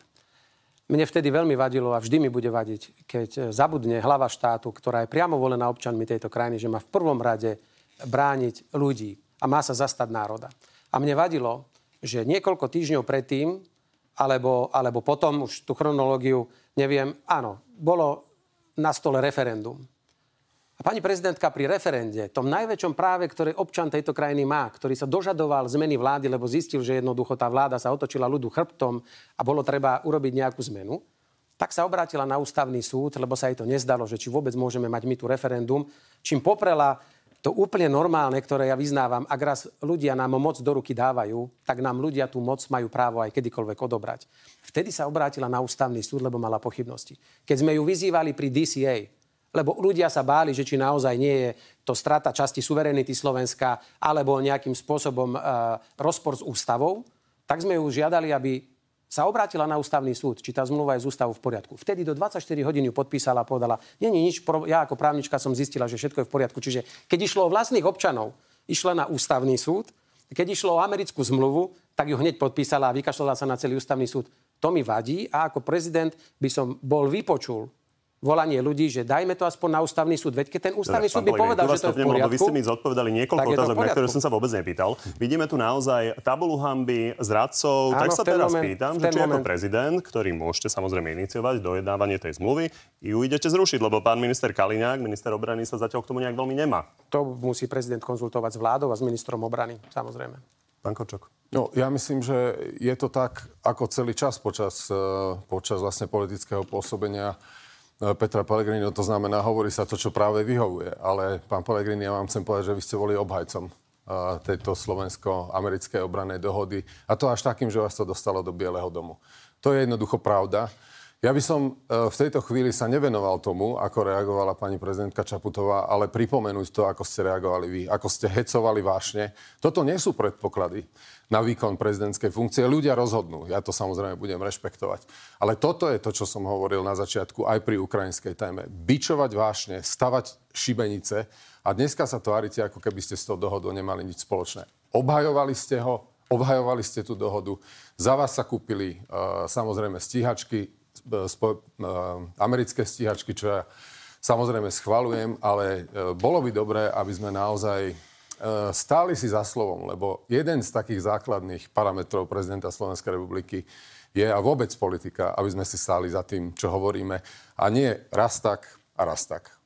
Mne vtedy veľmi vadilo a vždy mi bude vadiť, keď e, zabudne hlava štátu, ktorá je priamo volená občanmi tejto krajiny, že má v prvom rade brániť ľudí a má sa zastať národa. A mne vadilo, že niekoľko týždňov predtým, alebo, alebo potom, už tú chronológiu neviem, áno, bolo na stole referendum a pani prezidentka pri referende, tom najväčšom práve, ktoré občan tejto krajiny má, ktorý sa dožadoval zmeny vlády, lebo zistil, že jednoducho tá vláda sa otočila ľudu chrbtom a bolo treba urobiť nejakú zmenu, tak sa obrátila na ústavný súd, lebo sa jej to nezdalo, že či vôbec môžeme mať my tu referendum, čím poprela to úplne normálne, ktoré ja vyznávam, ak raz ľudia nám moc do ruky dávajú, tak nám ľudia tú moc majú právo aj kedykoľvek odobrať. Vtedy sa obrátila na ústavný súd, lebo mala pochybnosti. Keď sme ju vyzývali pri DCA, lebo ľudia sa báli, že či naozaj nie je to strata časti suverenity Slovenska alebo nejakým spôsobom e, rozpor s ústavou, tak sme ju žiadali, aby sa obrátila na ústavný súd, či tá zmluva je z ústavu v poriadku. Vtedy do 24 hodín ju podpísala a povedala, nie, nie, nič, ja ako právnička som zistila, že všetko je v poriadku. Čiže keď išlo o vlastných občanov, išla na ústavný súd, keď išlo o americkú zmluvu, tak ju hneď podpísala a vykašľala sa na celý ústavný súd. To mi vadí a ako prezident by som bol vypočul volanie ľudí, že dajme to aspoň na ústavný súd. Veď keď ten ústavný Dobre, súd by povedal, že to je v poriadku. Vy ste mi zodpovedali niekoľko otázok, na ktoré som sa vôbec nepýtal. Vidíme tu naozaj tabulu hamby, s Áno, tak sa teraz moment, pýtam, že či moment. ako prezident, ktorý môžete samozrejme iniciovať dojednávanie tej zmluvy, ju idete zrušiť, lebo pán minister Kaliňák, minister obrany sa zatiaľ k tomu nejak veľmi nemá. To musí prezident konzultovať s vládou a s ministrom obrany, samozrejme. Pán Kočok. No, ja myslím, že je to tak, ako celý čas počas, eh, počas vlastne politického pôsobenia E, Petra Pellegriniho, to znamená, hovorí sa to, čo práve vyhovuje. Ale pán Pellegrini, ja vám chcem povedať, že vy ste boli obhajcom e, tejto slovensko-americkej obranej dohody. A to až takým, že vás to dostalo do Bieleho domu. To je jednoducho pravda. Ja by som e, v tejto chvíli sa nevenoval tomu, ako reagovala pani prezidentka Čaputová, ale pripomenúť to, ako ste reagovali vy, ako ste hecovali vášne. Toto nie sú predpoklady na výkon prezidentskej funkcie. Ľudia rozhodnú, ja to samozrejme budem rešpektovať. Ale toto je to, čo som hovoril na začiatku aj pri ukrajinskej téme. Bičovať vášne, stavať šibenice a dneska sa tvárite, ako keby ste s tou dohodou nemali nič spoločné. Obhajovali ste ho, obhajovali ste tú dohodu, za vás sa kúpili e, samozrejme stíhačky, spo, eh, eh, americké stíhačky, čo ja samozrejme schvalujem, ale eh, bolo by dobré, aby sme naozaj stáli si za slovom, lebo jeden z takých základných parametrov prezidenta Slovenskej republiky je a vôbec politika, aby sme si stáli za tým, čo hovoríme. A nie raz tak a raz tak.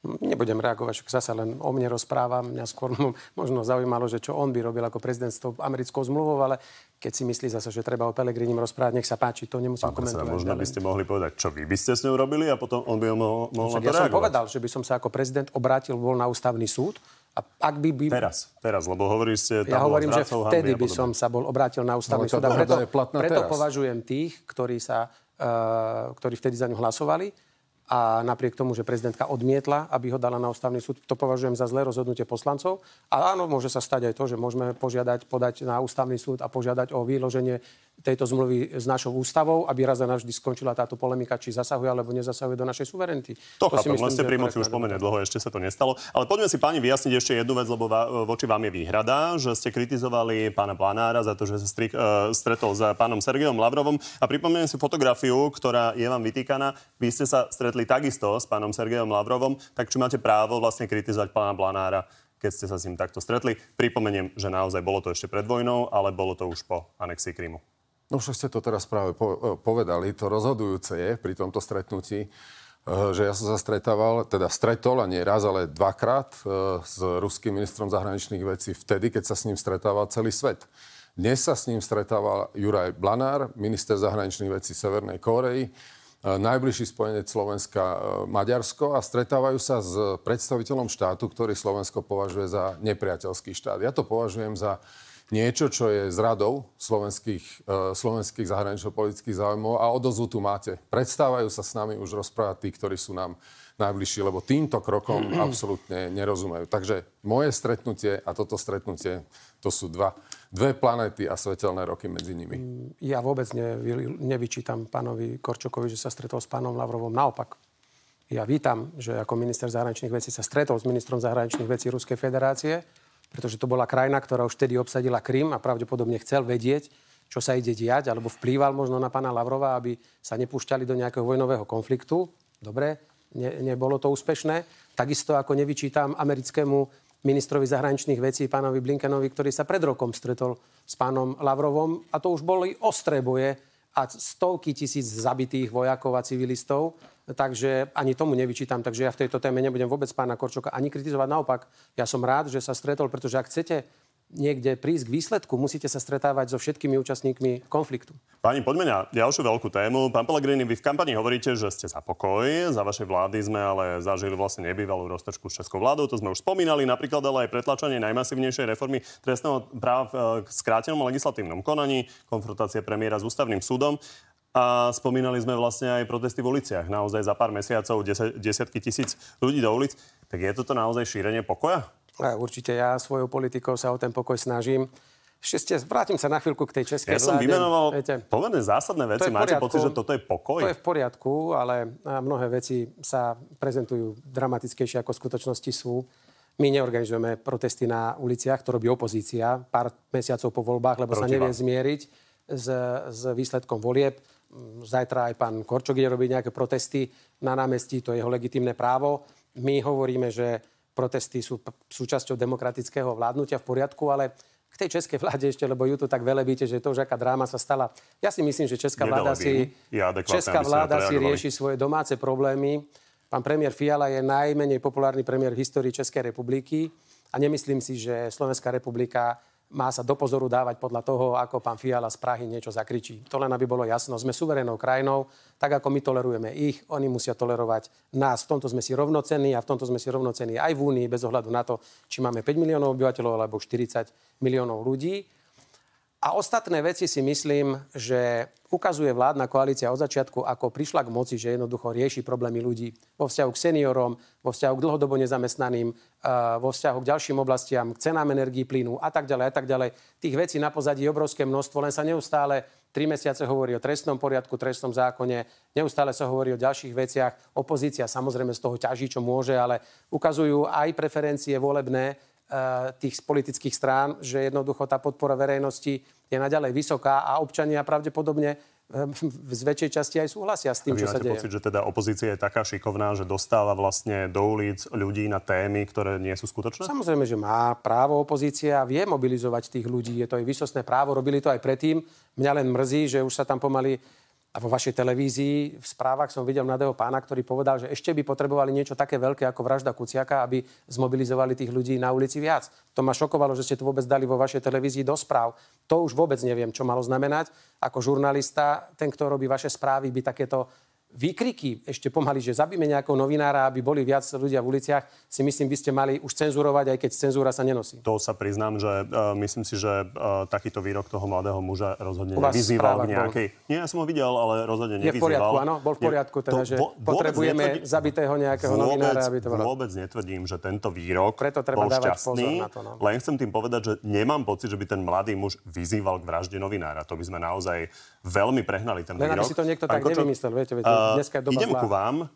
Nebudem reagovať, však zase len o mne rozprávam. Mňa skôr [LAUGHS] možno zaujímalo, že čo on by robil ako prezident s tou americkou zmluvou, ale keď si myslí zase, že treba o Pelegrinim rozprávať, nech sa páči, to nemusím Pán komentovať. Predseda, možno by ste mohli povedať, čo vy by ste s ňou robili a potom on by mohol, mohol však to ja reagovať. som povedal, že by som sa ako prezident obrátil, bol na ústavný súd a ak by, by... Teraz, teraz, lebo hovorí ste... ja hovorím, že vtedy by som sa bol obrátil na ústavný no, súd a preto, preto považujem tých, ktorí, sa, uh, ktorí vtedy za ňu hlasovali, a napriek tomu, že prezidentka odmietla, aby ho dala na ústavný súd, to považujem za zlé rozhodnutie poslancov. A áno, môže sa stať aj to, že môžeme požiadať, podať na ústavný súd a požiadať o vyloženie tejto zmluvy s našou ústavou, aby raz a navždy skončila táto polemika, či zasahuje alebo nezasahuje do našej suverenity. To, to chápem, len ste pri moci už pomerne dlho, ešte sa to nestalo. Ale poďme si páni vyjasniť ešte jednu vec, lebo voči vám je výhrada, že ste kritizovali pána Planára za to, že sa strik, uh, stretol s pánom Sergejom Lavrovom. A pripomínam si fotografiu, ktorá je vám vytýkaná. Vy ste sa stretli takisto s pánom Sergejom Lavrovom, tak či máte právo vlastne kritizovať pána Planára? keď ste sa s ním takto stretli. Pripomeniem, že naozaj bolo to ešte pred vojnou, ale bolo to už po anexii Krymu. No však ste to teraz práve e, povedali. To rozhodujúce je pri tomto stretnutí, e, že ja som sa stretával, teda stretol a nie raz, ale dvakrát e, s ruským ministrom zahraničných vecí vtedy, keď sa s ním stretával celý svet. Dnes sa s ním stretával Juraj Blanár, minister zahraničných vecí Severnej Kórey, najbližší spojenec Slovenska Maďarsko a stretávajú sa s predstaviteľom štátu, ktorý Slovensko považuje za nepriateľský štát. Ja to považujem za niečo, čo je zradou slovenských, uh, slovenských zahranično-politických záujmov a odozvu tu máte. Predstávajú sa s nami už rozprávať tí, ktorí sú nám najbližší, lebo týmto krokom [CLEARS THROAT] absolútne nerozumejú. Takže moje stretnutie a toto stretnutie, to sú dva, dve planéty a svetelné roky medzi nimi. Ja vôbec nevy, nevyčítam pánovi Korčokovi, že sa stretol s pánom Lavrovom. Naopak, ja vítam, že ako minister zahraničných vecí sa stretol s ministrom zahraničných vecí Ruskej federácie pretože to bola krajina, ktorá už vtedy obsadila Krym a pravdepodobne chcel vedieť, čo sa ide diať, alebo vplýval možno na pána Lavrova, aby sa nepúšťali do nejakého vojnového konfliktu. Dobre, ne, nebolo to úspešné. Takisto ako nevyčítam americkému ministrovi zahraničných vecí, pánovi Blinkenovi, ktorý sa pred rokom stretol s pánom Lavrovom a to už boli ostré boje a stovky tisíc zabitých vojakov a civilistov. Takže ani tomu nevyčítam, takže ja v tejto téme nebudem vôbec pána Korčoka ani kritizovať. Naopak, ja som rád, že sa stretol, pretože ak chcete niekde prísť k výsledku, musíte sa stretávať so všetkými účastníkmi konfliktu. Pani poďme na ďalšiu veľkú tému. Pán Pellegrini, vy v kampani hovoríte, že ste za pokoj. Za vašej vlády sme ale zažili vlastne nebývalú roztržku s českou vládou. To sme už spomínali. Napríklad ale aj pretlačanie najmasívnejšej reformy trestného práv eh, k skrátenom legislatívnom konaní, konfrontácie premiéra s ústavným súdom. A spomínali sme vlastne aj protesty v uliciach. Naozaj za pár mesiacov 10, desiatky tisíc ľudí do ulic. Tak je toto naozaj šírenie pokoja? Určite ja svojou politikou sa o ten pokoj snažím. Ešte ste, vrátim sa na chvíľku k tej českej vláde. Ja som vláde. vymenoval Viete, pomerne zásadné veci. Máte pocit, že toto je pokoj? To je v poriadku, ale mnohé veci sa prezentujú dramatickejšie, ako v skutočnosti sú. My neorganizujeme protesty na uliciach, to robí opozícia pár mesiacov po voľbách, lebo Proti sa nevie vám. zmieriť s, s výsledkom volieb. Zajtra aj pán Korčok ide robiť nejaké protesty na námestí, to je jeho legitimné právo. My hovoríme, že protesty sú súčasťou demokratického vládnutia v poriadku, ale k tej českej vláde ešte, lebo ju tu tak veľa víte, že to už aká dráma sa stala. Ja si myslím, že česká vláda si, ja česká vláda si rieši svoje domáce problémy. Pán premiér Fiala je najmenej populárny premiér v histórii Českej republiky a nemyslím si, že Slovenská republika má sa do pozoru dávať podľa toho, ako pán Fiala z Prahy niečo zakričí. To len aby bolo jasno. Sme suverénou krajinou, tak ako my tolerujeme ich, oni musia tolerovať nás. V tomto sme si rovnocení a v tomto sme si rovnocení aj v Únii, bez ohľadu na to, či máme 5 miliónov obyvateľov alebo 40 miliónov ľudí. A ostatné veci si myslím, že ukazuje vládna koalícia od začiatku, ako prišla k moci, že jednoducho rieši problémy ľudí vo vzťahu k seniorom, vo vzťahu k dlhodobo nezamestnaným, e, vo vzťahu k ďalším oblastiam, k cenám energii, plynu a tak ďalej a tak ďalej. Tých vecí na pozadí je obrovské množstvo, len sa neustále Tri mesiace hovorí o trestnom poriadku, trestnom zákone, neustále sa hovorí o ďalších veciach. Opozícia samozrejme z toho ťaží, čo môže, ale ukazujú aj preferencie volebné, Eh, tých politických strán, že jednoducho tá podpora verejnosti je naďalej vysoká a občania pravdepodobne eh, v väčšej časti aj súhlasia s tým, čo sa deje. pocit, že teda opozícia je taká šikovná, že dostáva vlastne do ulic ľudí na témy, ktoré nie sú skutočné? Samozrejme, že má právo opozícia, vie mobilizovať tých ľudí, je to aj výsostné právo, robili to aj predtým. Mňa len mrzí, že už sa tam pomaly a vo vašej televízii v správach som videl mladého pána, ktorý povedal, že ešte by potrebovali niečo také veľké ako vražda Kuciaka, aby zmobilizovali tých ľudí na ulici viac. To ma šokovalo, že ste to vôbec dali vo vašej televízii do správ. To už vôbec neviem, čo malo znamenať. Ako žurnalista, ten, kto robí vaše správy, by takéto výkriky, ešte pomaly, že zabíme nejakého novinára, aby boli viac ľudia v uliciach, si myslím, by ste mali už cenzurovať, aj keď cenzúra sa nenosí. To sa priznám, že uh, myslím si, že uh, takýto výrok toho mladého muža rozhodne nevyzýval k nejakej... Bol. Nie, ja som ho videl, ale rozhodne nevyzýval. Je v poriadku, áno, bol v poriadku, teda, že vo, potrebujeme netvrdí, zabitého nejakého vôbec, novinára, aby to bolo. Vôbec netvrdím, že tento výrok Preto treba bol dávať šťastný, pozor na to, no. len chcem tým povedať, že nemám pocit, že by ten mladý muž vyzýval k vražde novinára. To by sme naozaj veľmi prehnali ten len výrok. Len aby si to niekto Pán tak Kočo, nevymyslel, viete, viete. Uh, dneska je doba idem zlá. ku vám.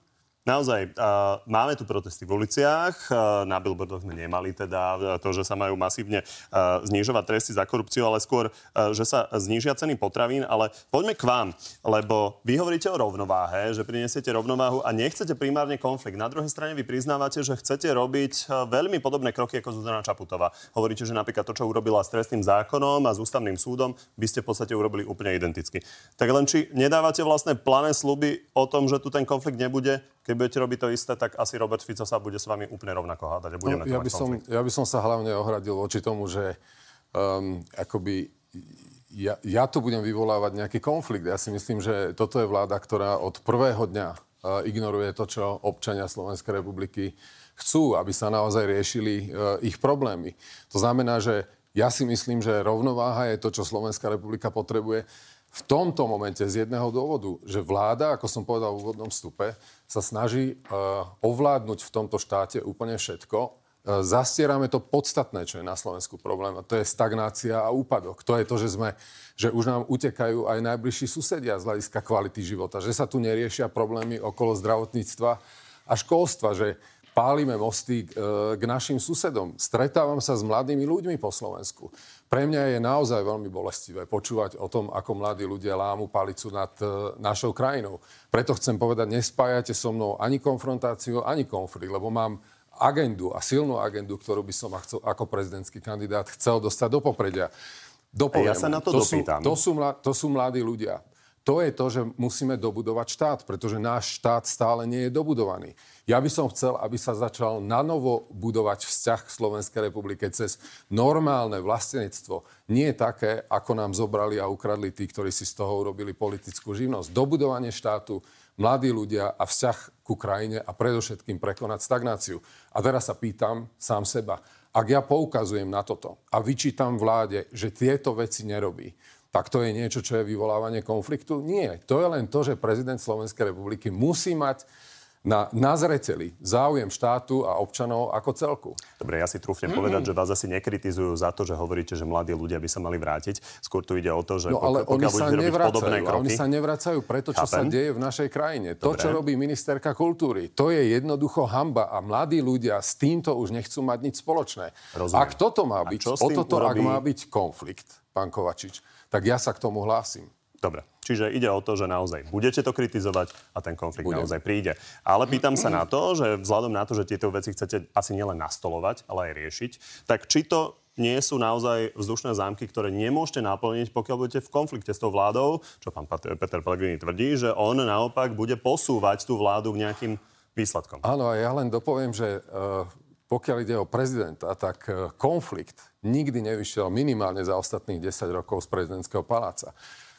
Naozaj, uh, máme tu protesty v uliciach, uh, na billboardoch sme nemali teda to, že sa majú masívne uh, znižovať tresty za korupciu, ale skôr, uh, že sa znižia ceny potravín, ale poďme k vám, lebo vy hovoríte o rovnováhe, že prinesiete rovnováhu a nechcete primárne konflikt. Na druhej strane vy priznávate, že chcete robiť veľmi podobné kroky ako Zuzana Čaputová. Hovoríte, že napríklad to, čo urobila s trestným zákonom a s ústavným súdom, by ste v podstate urobili úplne identicky. Tak len či nedávate vlastne plané sluby o tom, že tu ten konflikt nebude, keď budete robiť to isté, tak asi Robert Fico sa bude s vami úplne rovnako hádať. A budeme no, ja, by som, ja by som sa hlavne ohradil voči tomu, že um, akoby ja, ja tu budem vyvolávať nejaký konflikt. Ja si myslím, že toto je vláda, ktorá od prvého dňa uh, ignoruje to, čo občania Slovenskej republiky chcú, aby sa naozaj riešili uh, ich problémy. To znamená, že ja si myslím, že rovnováha je to, čo Slovenská republika potrebuje v tomto momente z jedného dôvodu, že vláda, ako som povedal v úvodnom vstupe, sa snaží e, ovládnuť v tomto štáte úplne všetko. E, zastierame to podstatné, čo je na Slovensku problém, a to je stagnácia a úpadok. To je to, že, sme, že už nám utekajú aj najbližší susedia z hľadiska kvality života, že sa tu neriešia problémy okolo zdravotníctva a školstva, že pálime mosty eh, k našim susedom. Stretávam sa s mladými ľuďmi po Slovensku. Pre mňa je naozaj veľmi bolestivé počúvať o tom, ako mladí ľudia lámu palicu nad eh, našou krajinou. Preto chcem povedať, nespájate so mnou ani konfrontáciu, ani konflikt, lebo mám agendu a silnú agendu, ktorú by som ako prezidentský kandidát chcel dostať do popredia. Dopoviem, ja sa na to, to dopýtam. Sú, to, sú mla, to sú mladí ľudia. To je to, že musíme dobudovať štát, pretože náš štát stále nie je dobudovaný. Ja by som chcel, aby sa začal nanovo budovať vzťah k Slovenskej republike cez normálne vlastenectvo. Nie také, ako nám zobrali a ukradli tí, ktorí si z toho urobili politickú živnosť. Dobudovanie štátu, mladí ľudia a vzťah ku krajine a predovšetkým prekonať stagnáciu. A teraz sa pýtam sám seba. Ak ja poukazujem na toto a vyčítam vláde, že tieto veci nerobí, tak to je niečo, čo je vyvolávanie konfliktu? Nie. To je len to, že prezident Slovenskej republiky musí mať na, nazreteli záujem štátu a občanov ako celku. Dobre, ja si trúfnem mm-hmm. povedať, že vás asi nekritizujú za to, že hovoríte, že mladí ľudia by sa mali vrátiť. Skôr tu ide o to, že no, ale pokiaľ oni sa nevracajú, podobné kroky... oni sa nevracajú preto, čo Chápem? sa deje v našej krajine. Dobre. To, čo robí ministerka kultúry, to je jednoducho hamba a mladí ľudia s týmto už nechcú mať nič spoločné. Rozumiem. Ak toto má byť, o toto, urobí... ak má byť konflikt, pán Kovačič, tak ja sa k tomu hlásim. Dobre, čiže ide o to, že naozaj budete to kritizovať a ten konflikt Bude. naozaj príde. Ale pýtam sa na to, že vzhľadom na to, že tieto veci chcete asi nielen nastolovať, ale aj riešiť, tak či to nie sú naozaj vzdušné zámky, ktoré nemôžete naplniť, pokiaľ budete v konflikte s tou vládou, čo pán Peter Pellegrini tvrdí, že on naopak bude posúvať tú vládu k nejakým výsledkom. Áno, a ja len dopoviem, že uh, pokiaľ ide o prezidenta, tak uh, konflikt nikdy nevyšiel minimálne za ostatných 10 rokov z prezidentského paláca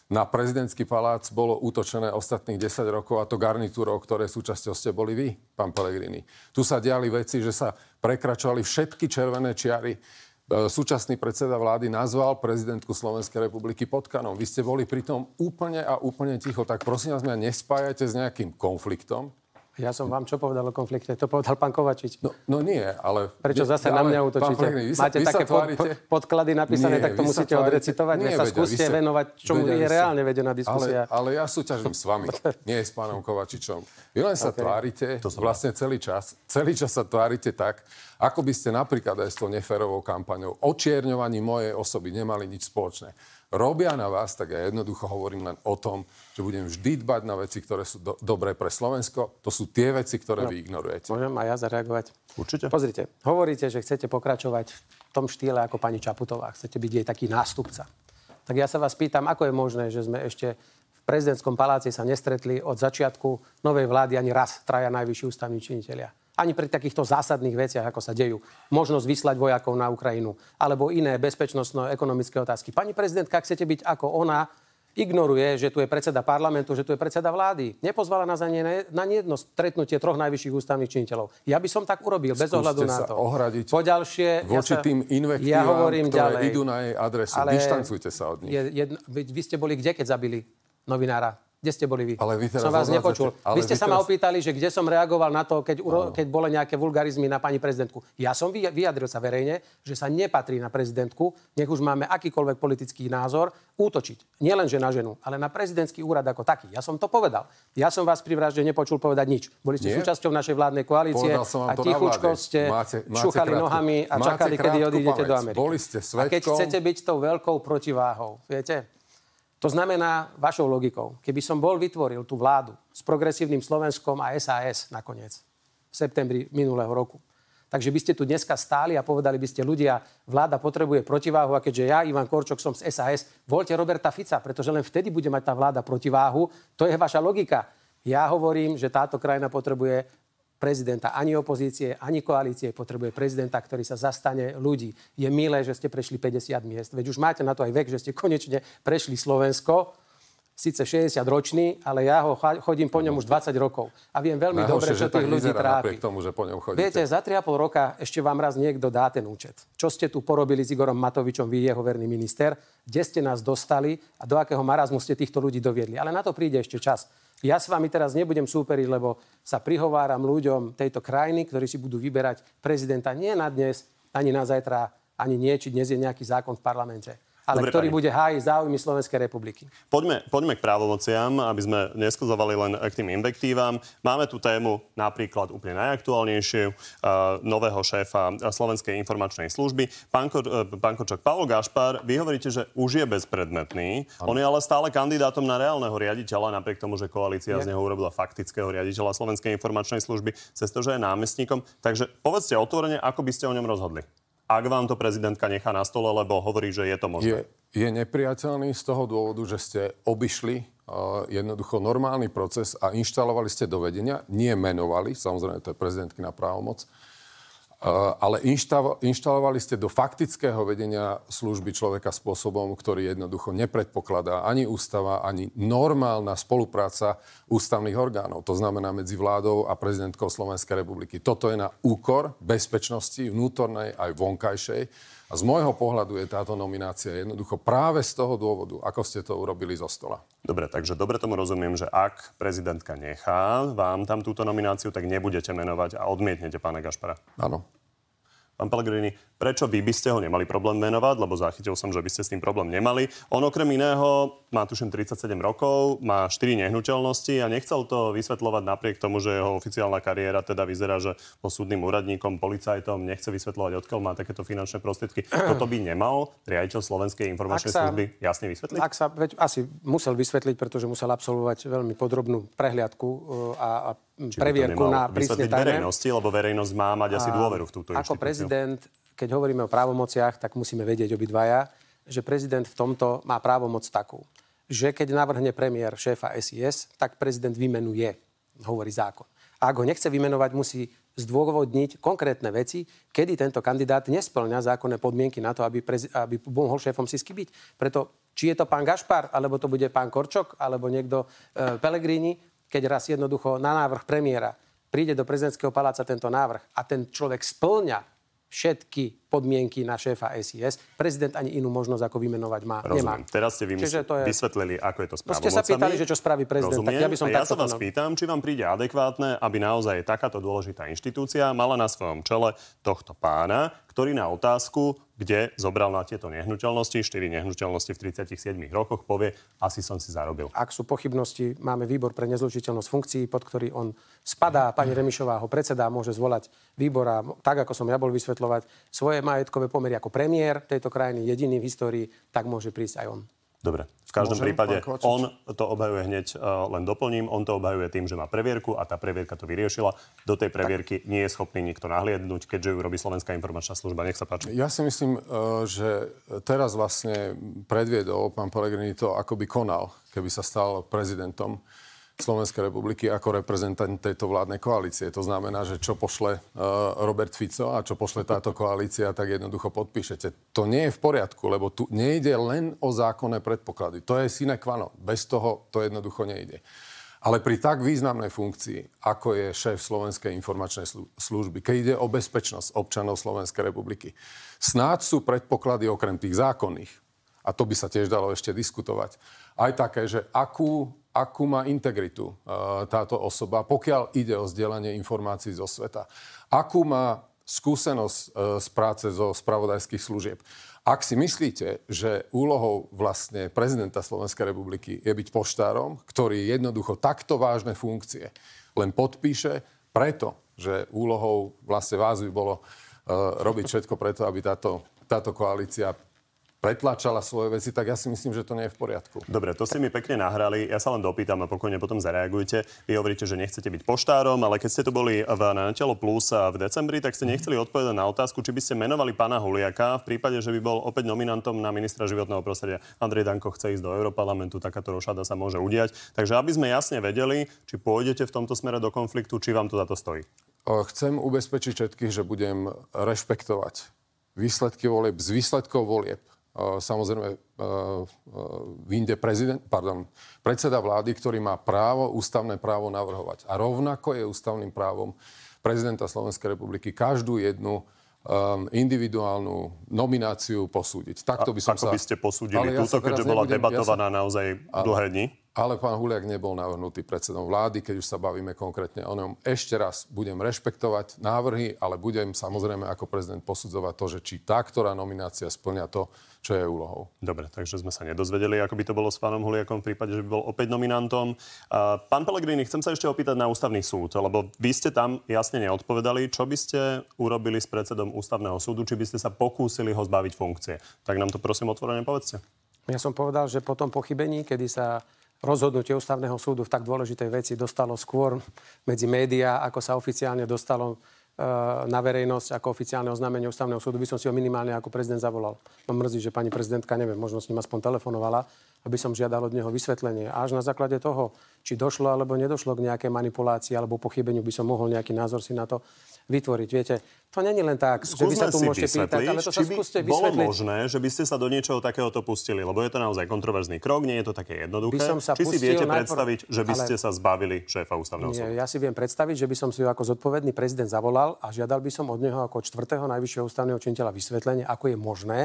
na prezidentský palác bolo útočené ostatných 10 rokov a to garnitúrou, ktoré súčasťou ste boli vy, pán Pellegrini. Tu sa diali veci, že sa prekračovali všetky červené čiary. E, súčasný predseda vlády nazval prezidentku Slovenskej republiky potkanom. Vy ste boli pritom úplne a úplne ticho. Tak prosím vás, mňa nespájajte s nejakým konfliktom, ja som vám čo povedal o konflikte? To povedal pán Kovačič. No, no nie, ale... Prečo zase ale, na mňa útočíte? Plegný, sa, Máte také pod, podklady napísané, nie, tak to musíte odrecitovať. Nie, sa vedia, skúste sa... venovať, čomu je reálne vedená diskusia. Ale, ale ja súťažím s vami, [LAUGHS] nie s pánom Kovačičom. Vy len sa okay. tvárite, to vlastne celý čas, celý čas sa tvárite tak, ako by ste napríklad aj s tou neférovou kampaňou očierňovaní mojej osoby nemali nič spoločné robia na vás, tak ja jednoducho hovorím len o tom, že budem vždy dbať na veci, ktoré sú do, dobré pre Slovensko. To sú tie veci, ktoré no, vy ignorujete. Môžem aj ja zareagovať? Určite. Pozrite, hovoríte, že chcete pokračovať v tom štýle ako pani Čaputová. Chcete byť jej taký nástupca. Tak ja sa vás pýtam, ako je možné, že sme ešte v prezidentskom paláci sa nestretli od začiatku novej vlády ani raz traja najvyšší ústavní činiteľia ani pri takýchto zásadných veciach, ako sa dejú. Možnosť vyslať vojakov na Ukrajinu alebo iné bezpečnostno-ekonomické otázky. Pani prezidentka, ak chcete byť ako ona, ignoruje, že tu je predseda parlamentu, že tu je predseda vlády. Nepozvala nás ani na jedno stretnutie troch najvyšších ústavných činiteľov. Ja by som tak urobil, Skúste bez ohľadu na to. ohradiť po ďalšie, voči ja sa, tým invektívam, ja hovorím ktoré ďalej, idú na jej adresu. Ale Dištancujte sa od nich. Jedno, vy, vy ste boli kde, keď zabili novinára kde ste boli vy? Ale vy som vás nepočul. Ale vy ste vy sa teraz... ma opýtali, že kde som reagoval na to, keď, uro... keď boli nejaké vulgarizmy na pani prezidentku. Ja som vyjadril sa verejne, že sa nepatrí na prezidentku, nech už máme akýkoľvek politický názor, útočiť. Nielen, že na ženu, ale na prezidentský úrad ako taký. Ja som to povedal. Ja som vás pri vražde nepočul povedať nič. Boli ste Nie. súčasťou našej vládnej koalície a tichučko ste máte, máte šúchali krátku, nohami a máte čakali, kedy odídete do Ameriky. Boli ste svetkom. A keď chcete byť tou veľkou protiváhou, viete? To znamená vašou logikou, keby som bol vytvoril tú vládu s progresívnym Slovenskom a SAS nakoniec v septembri minulého roku, Takže by ste tu dneska stáli a povedali by ste ľudia, vláda potrebuje protiváhu a keďže ja, Ivan Korčok, som z SAS, voľte Roberta Fica, pretože len vtedy bude mať tá vláda protiváhu. To je vaša logika. Ja hovorím, že táto krajina potrebuje prezidenta, ani opozície, ani koalície. Potrebuje prezidenta, ktorý sa zastane ľudí. Je milé, že ste prešli 50 miest. Veď už máte na to aj vek, že ste konečne prešli Slovensko. Sice 60 ročný, ale ja ho chodím po ňom už 20 rokov. A viem veľmi Najhoršie, dobre, čo tých ľudí trápi. Tomu, že po ňom Viete, za 3,5 roka ešte vám raz niekto dá ten účet. Čo ste tu porobili s Igorom Matovičom, vy jeho verný minister, kde ste nás dostali a do akého marazmu ste týchto ľudí doviedli. Ale na to príde ešte čas. Ja s vami teraz nebudem súperiť, lebo sa prihováram ľuďom tejto krajiny, ktorí si budú vyberať prezidenta nie na dnes, ani na zajtra, ani nie, či dnes je nejaký zákon v parlamente ale Dobre, ktorý pani. bude hájiť záujmy Slovenskej republiky. Poďme, poďme k právomociam, aby sme neskuzovali len k tým invektívam. Máme tu tému napríklad úplne najaktuálnejšiu uh, nového šéfa Slovenskej informačnej služby. Pán, Ko, uh, eh, pán Kočok, Paolo Gašpar, vy hovoríte, že už je bezpredmetný. Ano. On je ale stále kandidátom na reálneho riaditeľa, napriek tomu, že koalícia je. z neho urobila faktického riaditeľa Slovenskej informačnej služby, cez to, že je námestníkom. Takže povedzte otvorene, ako by ste o ňom rozhodli ak vám to prezidentka nechá na stole, lebo hovorí, že je to možné? Je, je nepriateľný z toho dôvodu, že ste obišli Uh, jednoducho normálny proces a inštalovali ste do vedenia, nie menovali, samozrejme to je prezidentky na právomoc, ale inštalovali ste do faktického vedenia služby človeka spôsobom, ktorý jednoducho nepredpokladá ani ústava, ani normálna spolupráca ústavných orgánov. To znamená medzi vládou a prezidentkou Slovenskej republiky. Toto je na úkor bezpečnosti vnútornej aj vonkajšej a z môjho pohľadu je táto nominácia jednoducho práve z toho dôvodu, ako ste to urobili zo stola. Dobre, takže dobre tomu rozumiem, že ak prezidentka nechá vám tam túto nomináciu, tak nebudete menovať a odmietnete pána Gašpara. Áno. Pán Pellegrini, Prečo vy by ste ho nemali problém venovať, Lebo zachytil som, že by ste s tým problém nemali. On okrem iného má tuším 37 rokov, má 4 nehnuteľnosti a nechcel to vysvetľovať napriek tomu, že jeho oficiálna kariéra teda vyzerá, že po súdnym úradníkom, policajtom nechce vysvetľovať, odkiaľ má takéto finančné prostriedky. [CLEARS THROAT] Toto by nemal riaditeľ Slovenskej informačnej sa, služby jasne vysvetliť? Ak sa, veď asi musel vysvetliť, pretože musel absolvovať veľmi podrobnú prehliadku e, a, a previerku na prísne verejnosti, lebo verejnosť má mať asi dôveru v túto Ako inštitúciu. prezident keď hovoríme o právomociach, tak musíme vedieť obidvaja, že prezident v tomto má právomoc takú, že keď navrhne premiér šéfa SIS, tak prezident vymenuje, hovorí zákon. A ak ho nechce vymenovať, musí zdôvodniť konkrétne veci, kedy tento kandidát nesplňa zákonné podmienky na to, aby, prezi- aby mohol šéfom SISky byť. Preto či je to pán Gašpar, alebo to bude pán Korčok, alebo niekto e, Pelegrini, keď raz jednoducho na návrh premiéra príde do prezidentského paláca tento návrh a ten človek splňa všetky podmienky na šéfa SIS. Prezident ani inú možnosť, ako vymenovať má. Rozumiem. Nemá. Teraz ste vymysl- je... vysvetlili, ako je to s no ste sa pýtali, že čo spraví prezident. Tak ja, by som no ja sa vás pýtam, či vám príde adekvátne, aby naozaj takáto dôležitá inštitúcia mala na svojom čele tohto pána, ktorý na otázku, kde zobral na tieto nehnuteľnosti, 4 nehnuteľnosti v 37 rokoch, povie, asi som si zarobil. Ak sú pochybnosti, máme výbor pre nezlučiteľnosť funkcií, pod ktorý on spadá. Pani Remišová ho predseda môže zvolať výbor a tak, ako som ja bol vysvetľovať, svoje majetkové pomery ako premiér tejto krajiny, jediný v histórii, tak môže prísť aj on. Dobre, v každom Môžem, prípade on to obhajuje hneď, uh, len doplním, on to obhajuje tým, že má previerku a tá previerka to vyriešila. Do tej previerky tak. nie je schopný nikto nahliadnúť, keďže ju robí Slovenská informačná služba. Nech sa páči. Ja si myslím, uh, že teraz vlastne predviedol pán Pelegrini to, ako by konal, keby sa stal prezidentom. Slovenskej republiky ako reprezentant tejto vládnej koalície. To znamená, že čo pošle uh, Robert Fico a čo pošle táto koalícia, tak jednoducho podpíšete. To nie je v poriadku, lebo tu nejde len o zákonné predpoklady. To je sine qua non. Bez toho to jednoducho nejde. Ale pri tak významnej funkcii, ako je šéf Slovenskej informačnej služby, keď ide o bezpečnosť občanov Slovenskej republiky, snáď sú predpoklady okrem tých zákonných, a to by sa tiež dalo ešte diskutovať, aj také, že akú akú má integritu eh, táto osoba, pokiaľ ide o zdieľanie informácií zo sveta. Akú má skúsenosť eh, z práce zo spravodajských služieb. Ak si myslíte, že úlohou vlastne prezidenta Slovenskej republiky je byť poštárom, ktorý jednoducho takto vážne funkcie len podpíše, preto, že úlohou vlastne vás by bolo uh, robiť všetko preto, aby táto, táto koalícia pretláčala svoje veci, tak ja si myslím, že to nie je v poriadku. Dobre, to ste mi pekne nahrali. Ja sa len dopýtam a pokojne potom zareagujte. Vy hovoríte, že nechcete byť poštárom, ale keď ste tu boli v, na Plus a v decembri, tak ste mhm. nechceli odpovedať na otázku, či by ste menovali pána Huliaka v prípade, že by bol opäť nominantom na ministra životného prostredia. Andrej Danko chce ísť do Európarlamentu, takáto rošada sa môže udiať. Takže aby sme jasne vedeli, či pôjdete v tomto smere do konfliktu, či vám to za to stojí. Chcem ubezpečiť všetkých, že budem rešpektovať výsledky volieb z výsledkov volieb samozrejme e, e, vinde prezident, pardon, predseda vlády, ktorý má právo, ústavné právo navrhovať. A rovnako je ústavným právom prezidenta Slovenskej republiky každú jednu e, individuálnu nomináciu posúdiť. Takto by som ako sa... by ste posúdili túto, ja keďže bola nebudem, debatovaná ja naozaj dlhé dni? ale pán Huliak nebol navrhnutý predsedom vlády, keď už sa bavíme konkrétne o ňom. Ešte raz budem rešpektovať návrhy, ale budem samozrejme ako prezident posudzovať to, že či tá, ktorá nominácia splňa to, čo je úlohou. Dobre, takže sme sa nedozvedeli, ako by to bolo s pánom Huliakom v prípade, že by bol opäť nominantom. Pán Pelegrini, chcem sa ešte opýtať na ústavný súd, lebo vy ste tam jasne neodpovedali, čo by ste urobili s predsedom ústavného súdu, či by ste sa pokúsili ho zbaviť funkcie. Tak nám to prosím otvorene povedzte. Ja som povedal, že po tom pochybení, kedy sa rozhodnutie ústavného súdu v tak dôležitej veci dostalo skôr medzi médiá, ako sa oficiálne dostalo e, na verejnosť ako oficiálne oznámenie ústavného súdu, by som si ho minimálne ako prezident zavolal. No mrzí, že pani prezidentka, neviem, možno s ním aspoň telefonovala, aby som žiadal od neho vysvetlenie. až na základe toho, či došlo alebo nedošlo k nejakej manipulácii alebo pochybeniu, by som mohol nejaký názor si na to vytvoriť. Viete, to není len tak, Skúsme že sa tu môžete pýtať, ale to sa skúste vysvetliť. Bolo možné, že by ste sa do niečoho takéhoto pustili, lebo je to naozaj kontroverzný krok, nie je to také jednoduché. By som sa Či si viete najprv... predstaviť, že by ale... ste sa zbavili šéfa ústavného súdu? Ja si viem predstaviť, že by som si ho ako zodpovedný prezident zavolal a žiadal by som od neho ako čtvrtého najvyššieho ústavného činiteľa vysvetlenie, ako je možné,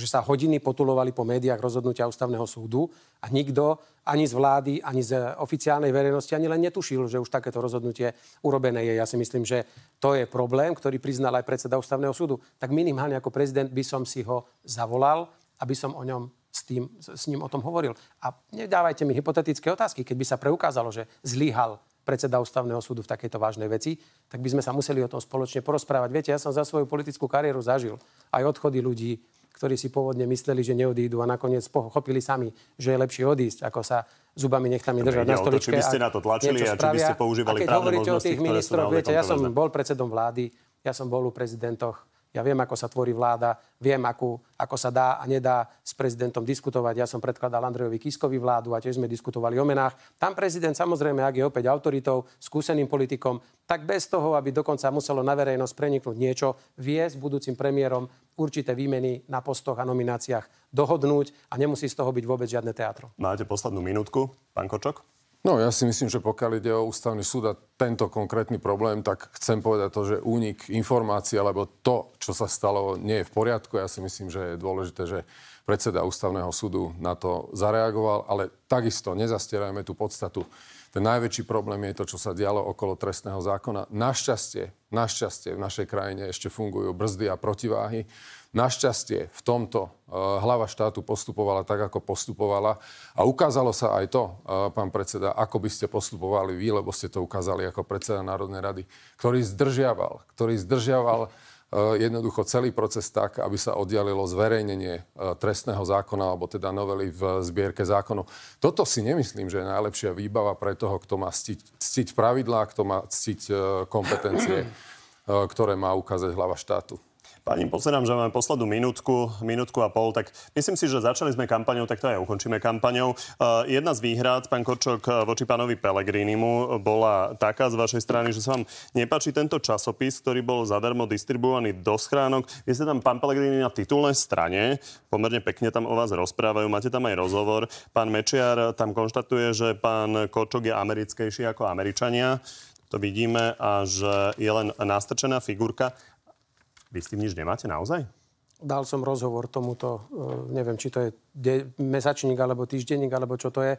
že sa hodiny potulovali po médiách rozhodnutia ústavného súdu a nikto ani z vlády, ani z oficiálnej verejnosti ani len netušil, že už takéto rozhodnutie urobené je. Ja si myslím, že to je problém, ktorý priznal ale aj predseda ústavného súdu, tak minimálne ako prezident by som si ho zavolal, aby som o ňom s, tým, s ním o tom hovoril. A nedávajte mi hypotetické otázky, keď by sa preukázalo, že zlyhal predseda ústavného súdu v takejto vážnej veci, tak by sme sa museli o tom spoločne porozprávať. Viete, ja som za svoju politickú kariéru zažil aj odchody ľudí, ktorí si pôvodne mysleli, že neodídu a nakoniec pochopili sami, že je lepšie odísť, ako sa zubami nechtami držať na stoličke. či by ste na to tlačili a či by ste používali a keď hovoríte o tých ministroch, viete, ja som bol predsedom vlády ja som bol u prezidentoch, ja viem, ako sa tvorí vláda, viem, ako, ako sa dá a nedá s prezidentom diskutovať. Ja som predkladal Andrejovi Kiskovi vládu a tiež sme diskutovali o menách. Tam prezident samozrejme, ak je opäť autoritou, skúseným politikom, tak bez toho, aby dokonca muselo na verejnosť preniknúť niečo, vie s budúcim premiérom určité výmeny na postoch a nomináciách dohodnúť a nemusí z toho byť vôbec žiadne teatro. Máte poslednú minútku, pán Kočok? No ja si myslím, že pokiaľ ide o ústavný súd a tento konkrétny problém, tak chcem povedať to, že únik informácií alebo to, čo sa stalo, nie je v poriadku. Ja si myslím, že je dôležité, že predseda ústavného súdu na to zareagoval, ale takisto nezastierajme tú podstatu ten najväčší problém je to, čo sa dialo okolo trestného zákona. Našťastie, našťastie v našej krajine ešte fungujú brzdy a protiváhy. Našťastie v tomto e, hlava štátu postupovala tak, ako postupovala. A ukázalo sa aj to, e, pán predseda, ako by ste postupovali vy, lebo ste to ukázali ako predseda Národnej rady, ktorý zdržiaval, ktorý zdržiaval E, jednoducho celý proces tak, aby sa oddialilo zverejnenie e, trestného zákona alebo teda novely v zbierke zákonov. Toto si nemyslím, že je najlepšia výbava pre toho, kto má ctiť, ctiť pravidlá, kto má ctiť e, kompetencie, ktoré má ukázať hlava štátu. Pani, pozerám, že máme poslednú minútku, minútku a pol, tak myslím si, že začali sme kampaňou, tak to aj ukončíme kampaňou. Eh, jedna z výhrad, pán Korčok, eh, voči pánovi Pelegrinimu bola taká z vašej strany, že sa vám nepáči tento časopis, ktorý bol zadarmo distribuovaný do schránok. Vy ste tam, pán Pelegrini, na titulnej strane, pomerne pekne tam o vás rozprávajú, máte tam aj rozhovor. Pán Mečiar tam konštatuje, že pán Korčok je americkejší ako Američania to vidíme a že je len nastrčená figurka. Vy s tým nič nemáte naozaj? Dal som rozhovor tomuto, e, neviem, či to je de- mesačník, alebo týždenník, alebo čo to je.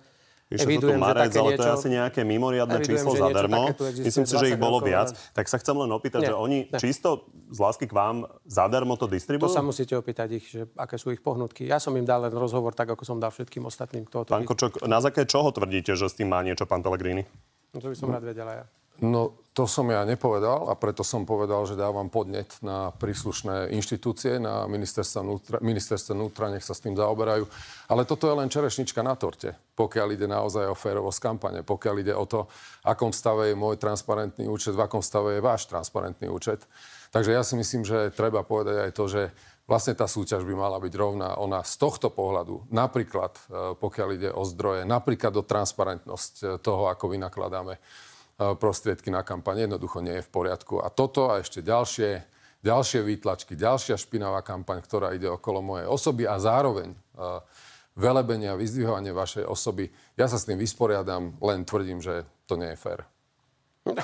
Ešte to tu marec, ale niečo, to je asi nejaké mimoriadne číslo zadarmo. Myslím si, že ich bolo viac. Tak sa chcem len opýtať, nie, že oni ne. čisto z lásky k vám zadarmo to distribujú? To sa musíte opýtať ich, že aké sú ich pohnutky. Ja som im dal len rozhovor tak, ako som dal všetkým ostatným. pán Kočok, na základe čoho tvrdíte, že s tým má niečo pán Pellegrini? No to by som rád vedela ja. No, to som ja nepovedal a preto som povedal, že dávam podnet na príslušné inštitúcie, na ministerstvo vnútra, ministerstvo vnútra, nech sa s tým zaoberajú. Ale toto je len čerešnička na torte, pokiaľ ide naozaj o férovosť kampane, pokiaľ ide o to, akom stave je môj transparentný účet, v akom stave je váš transparentný účet. Takže ja si myslím, že treba povedať aj to, že vlastne tá súťaž by mala byť rovná. Ona z tohto pohľadu, napríklad e, pokiaľ ide o zdroje, napríklad o transparentnosť e, toho, ako vynakladáme E, prostriedky na kampaň. Jednoducho nie je v poriadku. A toto a ešte ďalšie, ďalšie výtlačky, ďalšia špinavá kampaň, ktorá ide okolo mojej osoby a zároveň e, velebenie a vyzdvihovanie vašej osoby. Ja sa s tým vysporiadam, len tvrdím, že to nie je fér. No,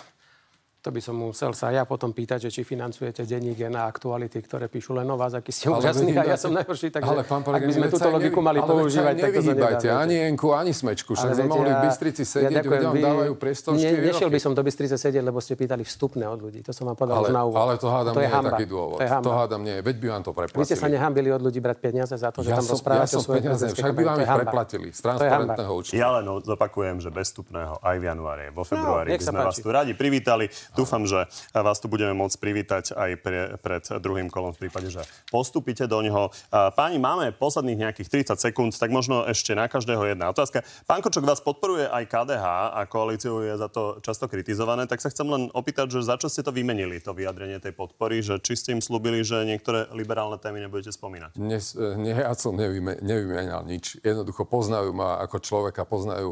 to by som musel sa ja potom pýtať, že či financujete denník na aktuality, ktoré píšu len o vás, aký ste úžasný a ja som najhorší, takže ale, pán Polegin, ak by sme túto logiku nevy, mali používať, tak to sa ani Enku, ani Smečku, však sme mohli v Bystrici sedieť, ja ďakujem, vy, dávajú priestor ne, Nešiel by som do Bystrice sedieť, lebo ste pýtali vstupné od ľudí, to som vám povedal ale, na úvod. Ale to hádam to nie je hamba. taký dôvod. To, to hádam nie, veď by vám to preplatili. Vy ste sa nehambili od ľudí brať peniaze za to, že tam rozprávate o peniaze. Však by vám ich preplatili z transparentného účtu. Ja len opakujem, že bez vstupného aj v januári, vo no, februári by sme vás tu radi privítali. Dúfam, že vás tu budeme môcť privítať aj pre, pred druhým kolom v prípade, že postupíte do ňoho. Páni, máme posledných nejakých 30 sekúnd, tak možno ešte na každého jedna otázka. Pán Kočok, vás podporuje aj KDH a koalíciu je za to často kritizované, tak sa chcem len opýtať, že za čo ste to vymenili, to vyjadrenie tej podpory, že či ste im slúbili, že niektoré liberálne témy nebudete spomínať? Nie, eh, nie, ja som nevymenal nič. Jednoducho poznajú ma ako človeka, poznajú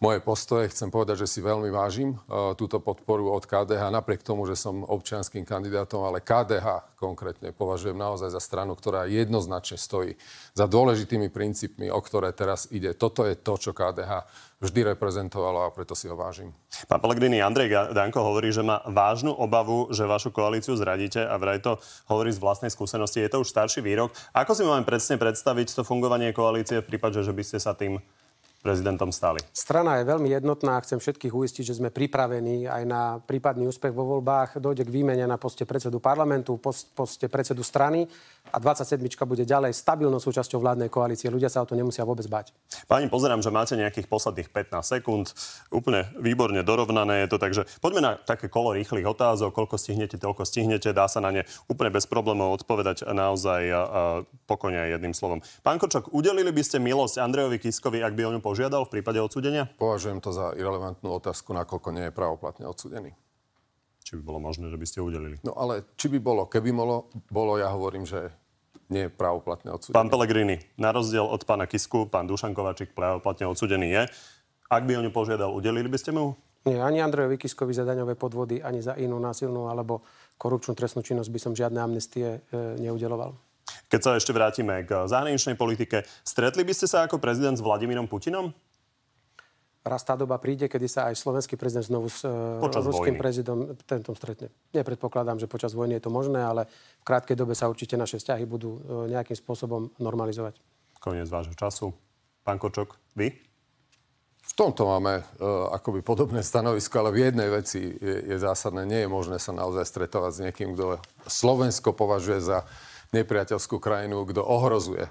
moje postoje. Chcem povedať, že si veľmi vážim e, túto podporu od KDH, napriek tomu, že som občianským kandidátom, ale KDH konkrétne považujem naozaj za stranu, ktorá jednoznačne stojí za dôležitými princípmi, o ktoré teraz ide. Toto je to, čo KDH vždy reprezentovalo a preto si ho vážim. Pán Pellegrini, Andrej Danko hovorí, že má vážnu obavu, že vašu koalíciu zradíte a vraj to hovorí z vlastnej skúsenosti. Je to už starší výrok. Ako si máme presne predstaviť to fungovanie koalície v prípade, že by ste sa tým prezidentom stali? Strana je veľmi jednotná a chcem všetkých uistiť, že sme pripravení aj na prípadný úspech vo voľbách. Dojde k výmene na poste predsedu parlamentu, post, poste predsedu strany a 27. bude ďalej stabilnou súčasťou vládnej koalície. Ľudia sa o to nemusia vôbec bať. Páni, pozerám, že máte nejakých posledných 15 sekúnd. Úplne výborne dorovnané je to, takže poďme na také kolo rýchlych otázok. Koľko stihnete, toľko stihnete. Dá sa na ne úplne bez problémov odpovedať naozaj uh, pokojne jedným slovom. Pán Kočok, udelili by ste milosť Andrejovi Kiskovi, ak by o ňu požiadal v prípade odsudenia? Považujem to za irrelevantnú otázku, nakoľko nie je právoplatne odsudený. Či by bolo možné, že by ste udelili? No ale či by bolo, keby bolo, bolo ja hovorím, že nie je právoplatne odsudený. Pán Pellegrini, na rozdiel od pána Kisku, pán Dušan Kovačík právoplatne odsudený je. Ak by o ňu požiadal, udelili by ste mu? Nie, ani Andrejovi Kiskovi za daňové podvody, ani za inú násilnú alebo korupčnú trestnú činnosť by som žiadne amnestie e, neudeloval. Keď sa ešte vrátime k zahraničnej politike, stretli by ste sa ako prezident s Vladimírom Putinom? Raz tá doba príde, kedy sa aj slovenský prezident znovu s e, počas ruským prezidentom tento stretne. Nepredpokladám, že počas vojny je to možné, ale v krátkej dobe sa určite naše vzťahy budú e, nejakým spôsobom normalizovať. Koniec vášho času. Pán Kočok, vy? V tomto máme uh, akoby podobné stanovisko, ale v jednej veci je, je zásadné. Nie je možné sa naozaj stretovať s niekým, kto Slovensko považuje za uh, nepriateľskú krajinu, kto ohrozuje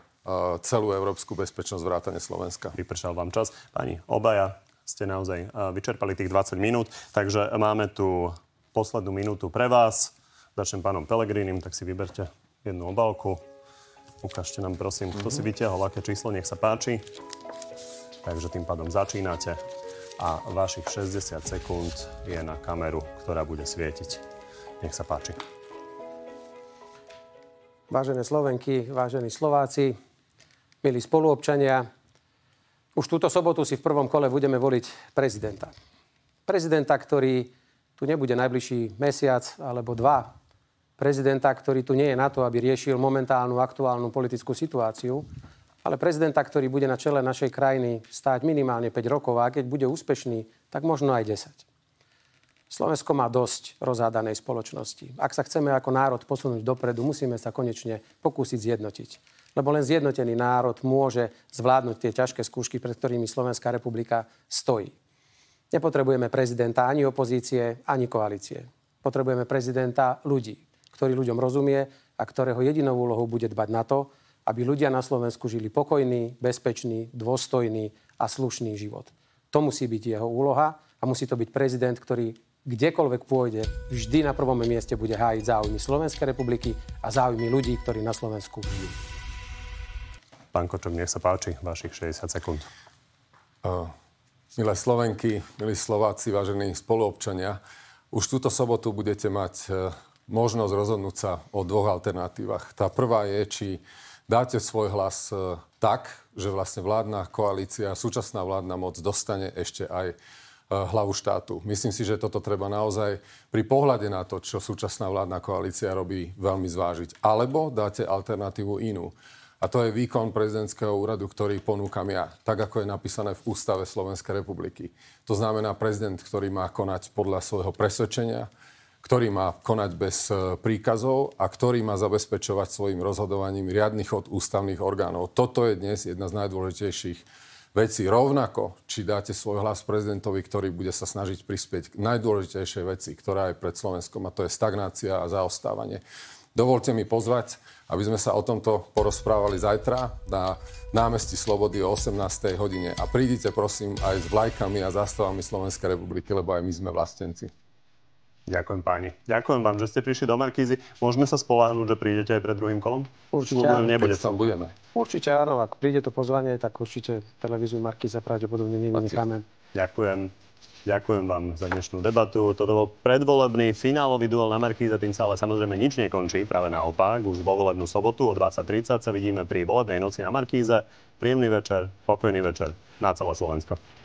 celú európsku bezpečnosť vrátane Slovenska. Vypršal vám čas. Pani, obaja ste naozaj vyčerpali tých 20 minút, takže máme tu poslednú minútu pre vás. Začnem pánom Pelegrínim, tak si vyberte jednu obálku. Ukážte nám prosím, kto si mhm. vytiahol, aké číslo, nech sa páči. Takže tým pádom začínate a vašich 60 sekúnd je na kameru, ktorá bude svietiť. Nech sa páči. Vážené Slovenky, vážení Slováci, milí spoluobčania, už túto sobotu si v prvom kole budeme voliť prezidenta. Prezidenta, ktorý tu nebude najbližší mesiac alebo dva. Prezidenta, ktorý tu nie je na to, aby riešil momentálnu aktuálnu politickú situáciu, ale prezidenta, ktorý bude na čele našej krajiny stáť minimálne 5 rokov a keď bude úspešný, tak možno aj 10. Slovensko má dosť rozhádanej spoločnosti. Ak sa chceme ako národ posunúť dopredu, musíme sa konečne pokúsiť zjednotiť. Lebo len zjednotený národ môže zvládnuť tie ťažké skúšky, pred ktorými Slovenská republika stojí. Nepotrebujeme prezidenta ani opozície, ani koalície. Potrebujeme prezidenta ľudí, ktorý ľuďom rozumie a ktorého jedinou úlohou bude dbať na to, aby ľudia na Slovensku žili pokojný, bezpečný, dôstojný a slušný život. To musí byť jeho úloha a musí to byť prezident, ktorý kdekoľvek pôjde, vždy na prvom mieste bude hájiť záujmy Slovenskej republiky a záujmy ľudí, ktorí na Slovensku žijú. Pán Kočok, nech sa páči, vašich 60 sekúnd. Uh, milé Slovenky, milí Slováci, vážení spoluobčania, už túto sobotu budete mať uh, možnosť rozhodnúť sa o dvoch alternatívach. Tá prvá je, či dáte svoj hlas uh, tak, že vlastne vládna koalícia, súčasná vládna moc dostane ešte aj E, hlavu štátu. Myslím si, že toto treba naozaj pri pohľade na to, čo súčasná vládna koalícia robí, veľmi zvážiť. Alebo dáte alternatívu inú. A to je výkon prezidentského úradu, ktorý ponúkam ja, tak ako je napísané v Ústave Slovenskej republiky. To znamená prezident, ktorý má konať podľa svojho presvedčenia, ktorý má konať bez e, príkazov a ktorý má zabezpečovať svojim rozhodovaním riadnych od ústavných orgánov. Toto je dnes jedna z najdôležitejších veci rovnako, či dáte svoj hlas prezidentovi, ktorý bude sa snažiť prispieť k najdôležitejšej veci, ktorá je pred Slovenskom, a to je stagnácia a zaostávanie. Dovolte mi pozvať, aby sme sa o tomto porozprávali zajtra na námestí Slobody o 18. hodine. A prídite prosím aj s vlajkami a zástavami Slovenskej republiky, lebo aj my sme vlastenci. Ďakujem páni. Ďakujem vám, že ste prišli do Markízy. Môžeme sa spolahnúť, že prídete aj pred druhým kolom? Určite áno. Nebude sa. budeme. Určite áno. Ak príde to pozvanie, tak určite televíziu Markíza pravdepodobne nenecháme. Ďakujem. Ďakujem vám za dnešnú debatu. Toto bol predvolebný finálový duel na Markíze, tým sa ale samozrejme nič nekončí, práve naopak. Už vo volebnú sobotu o 20.30 sa vidíme pri volebnej noci na Markíze. Príjemný večer, pokojný večer na celé Slovensko.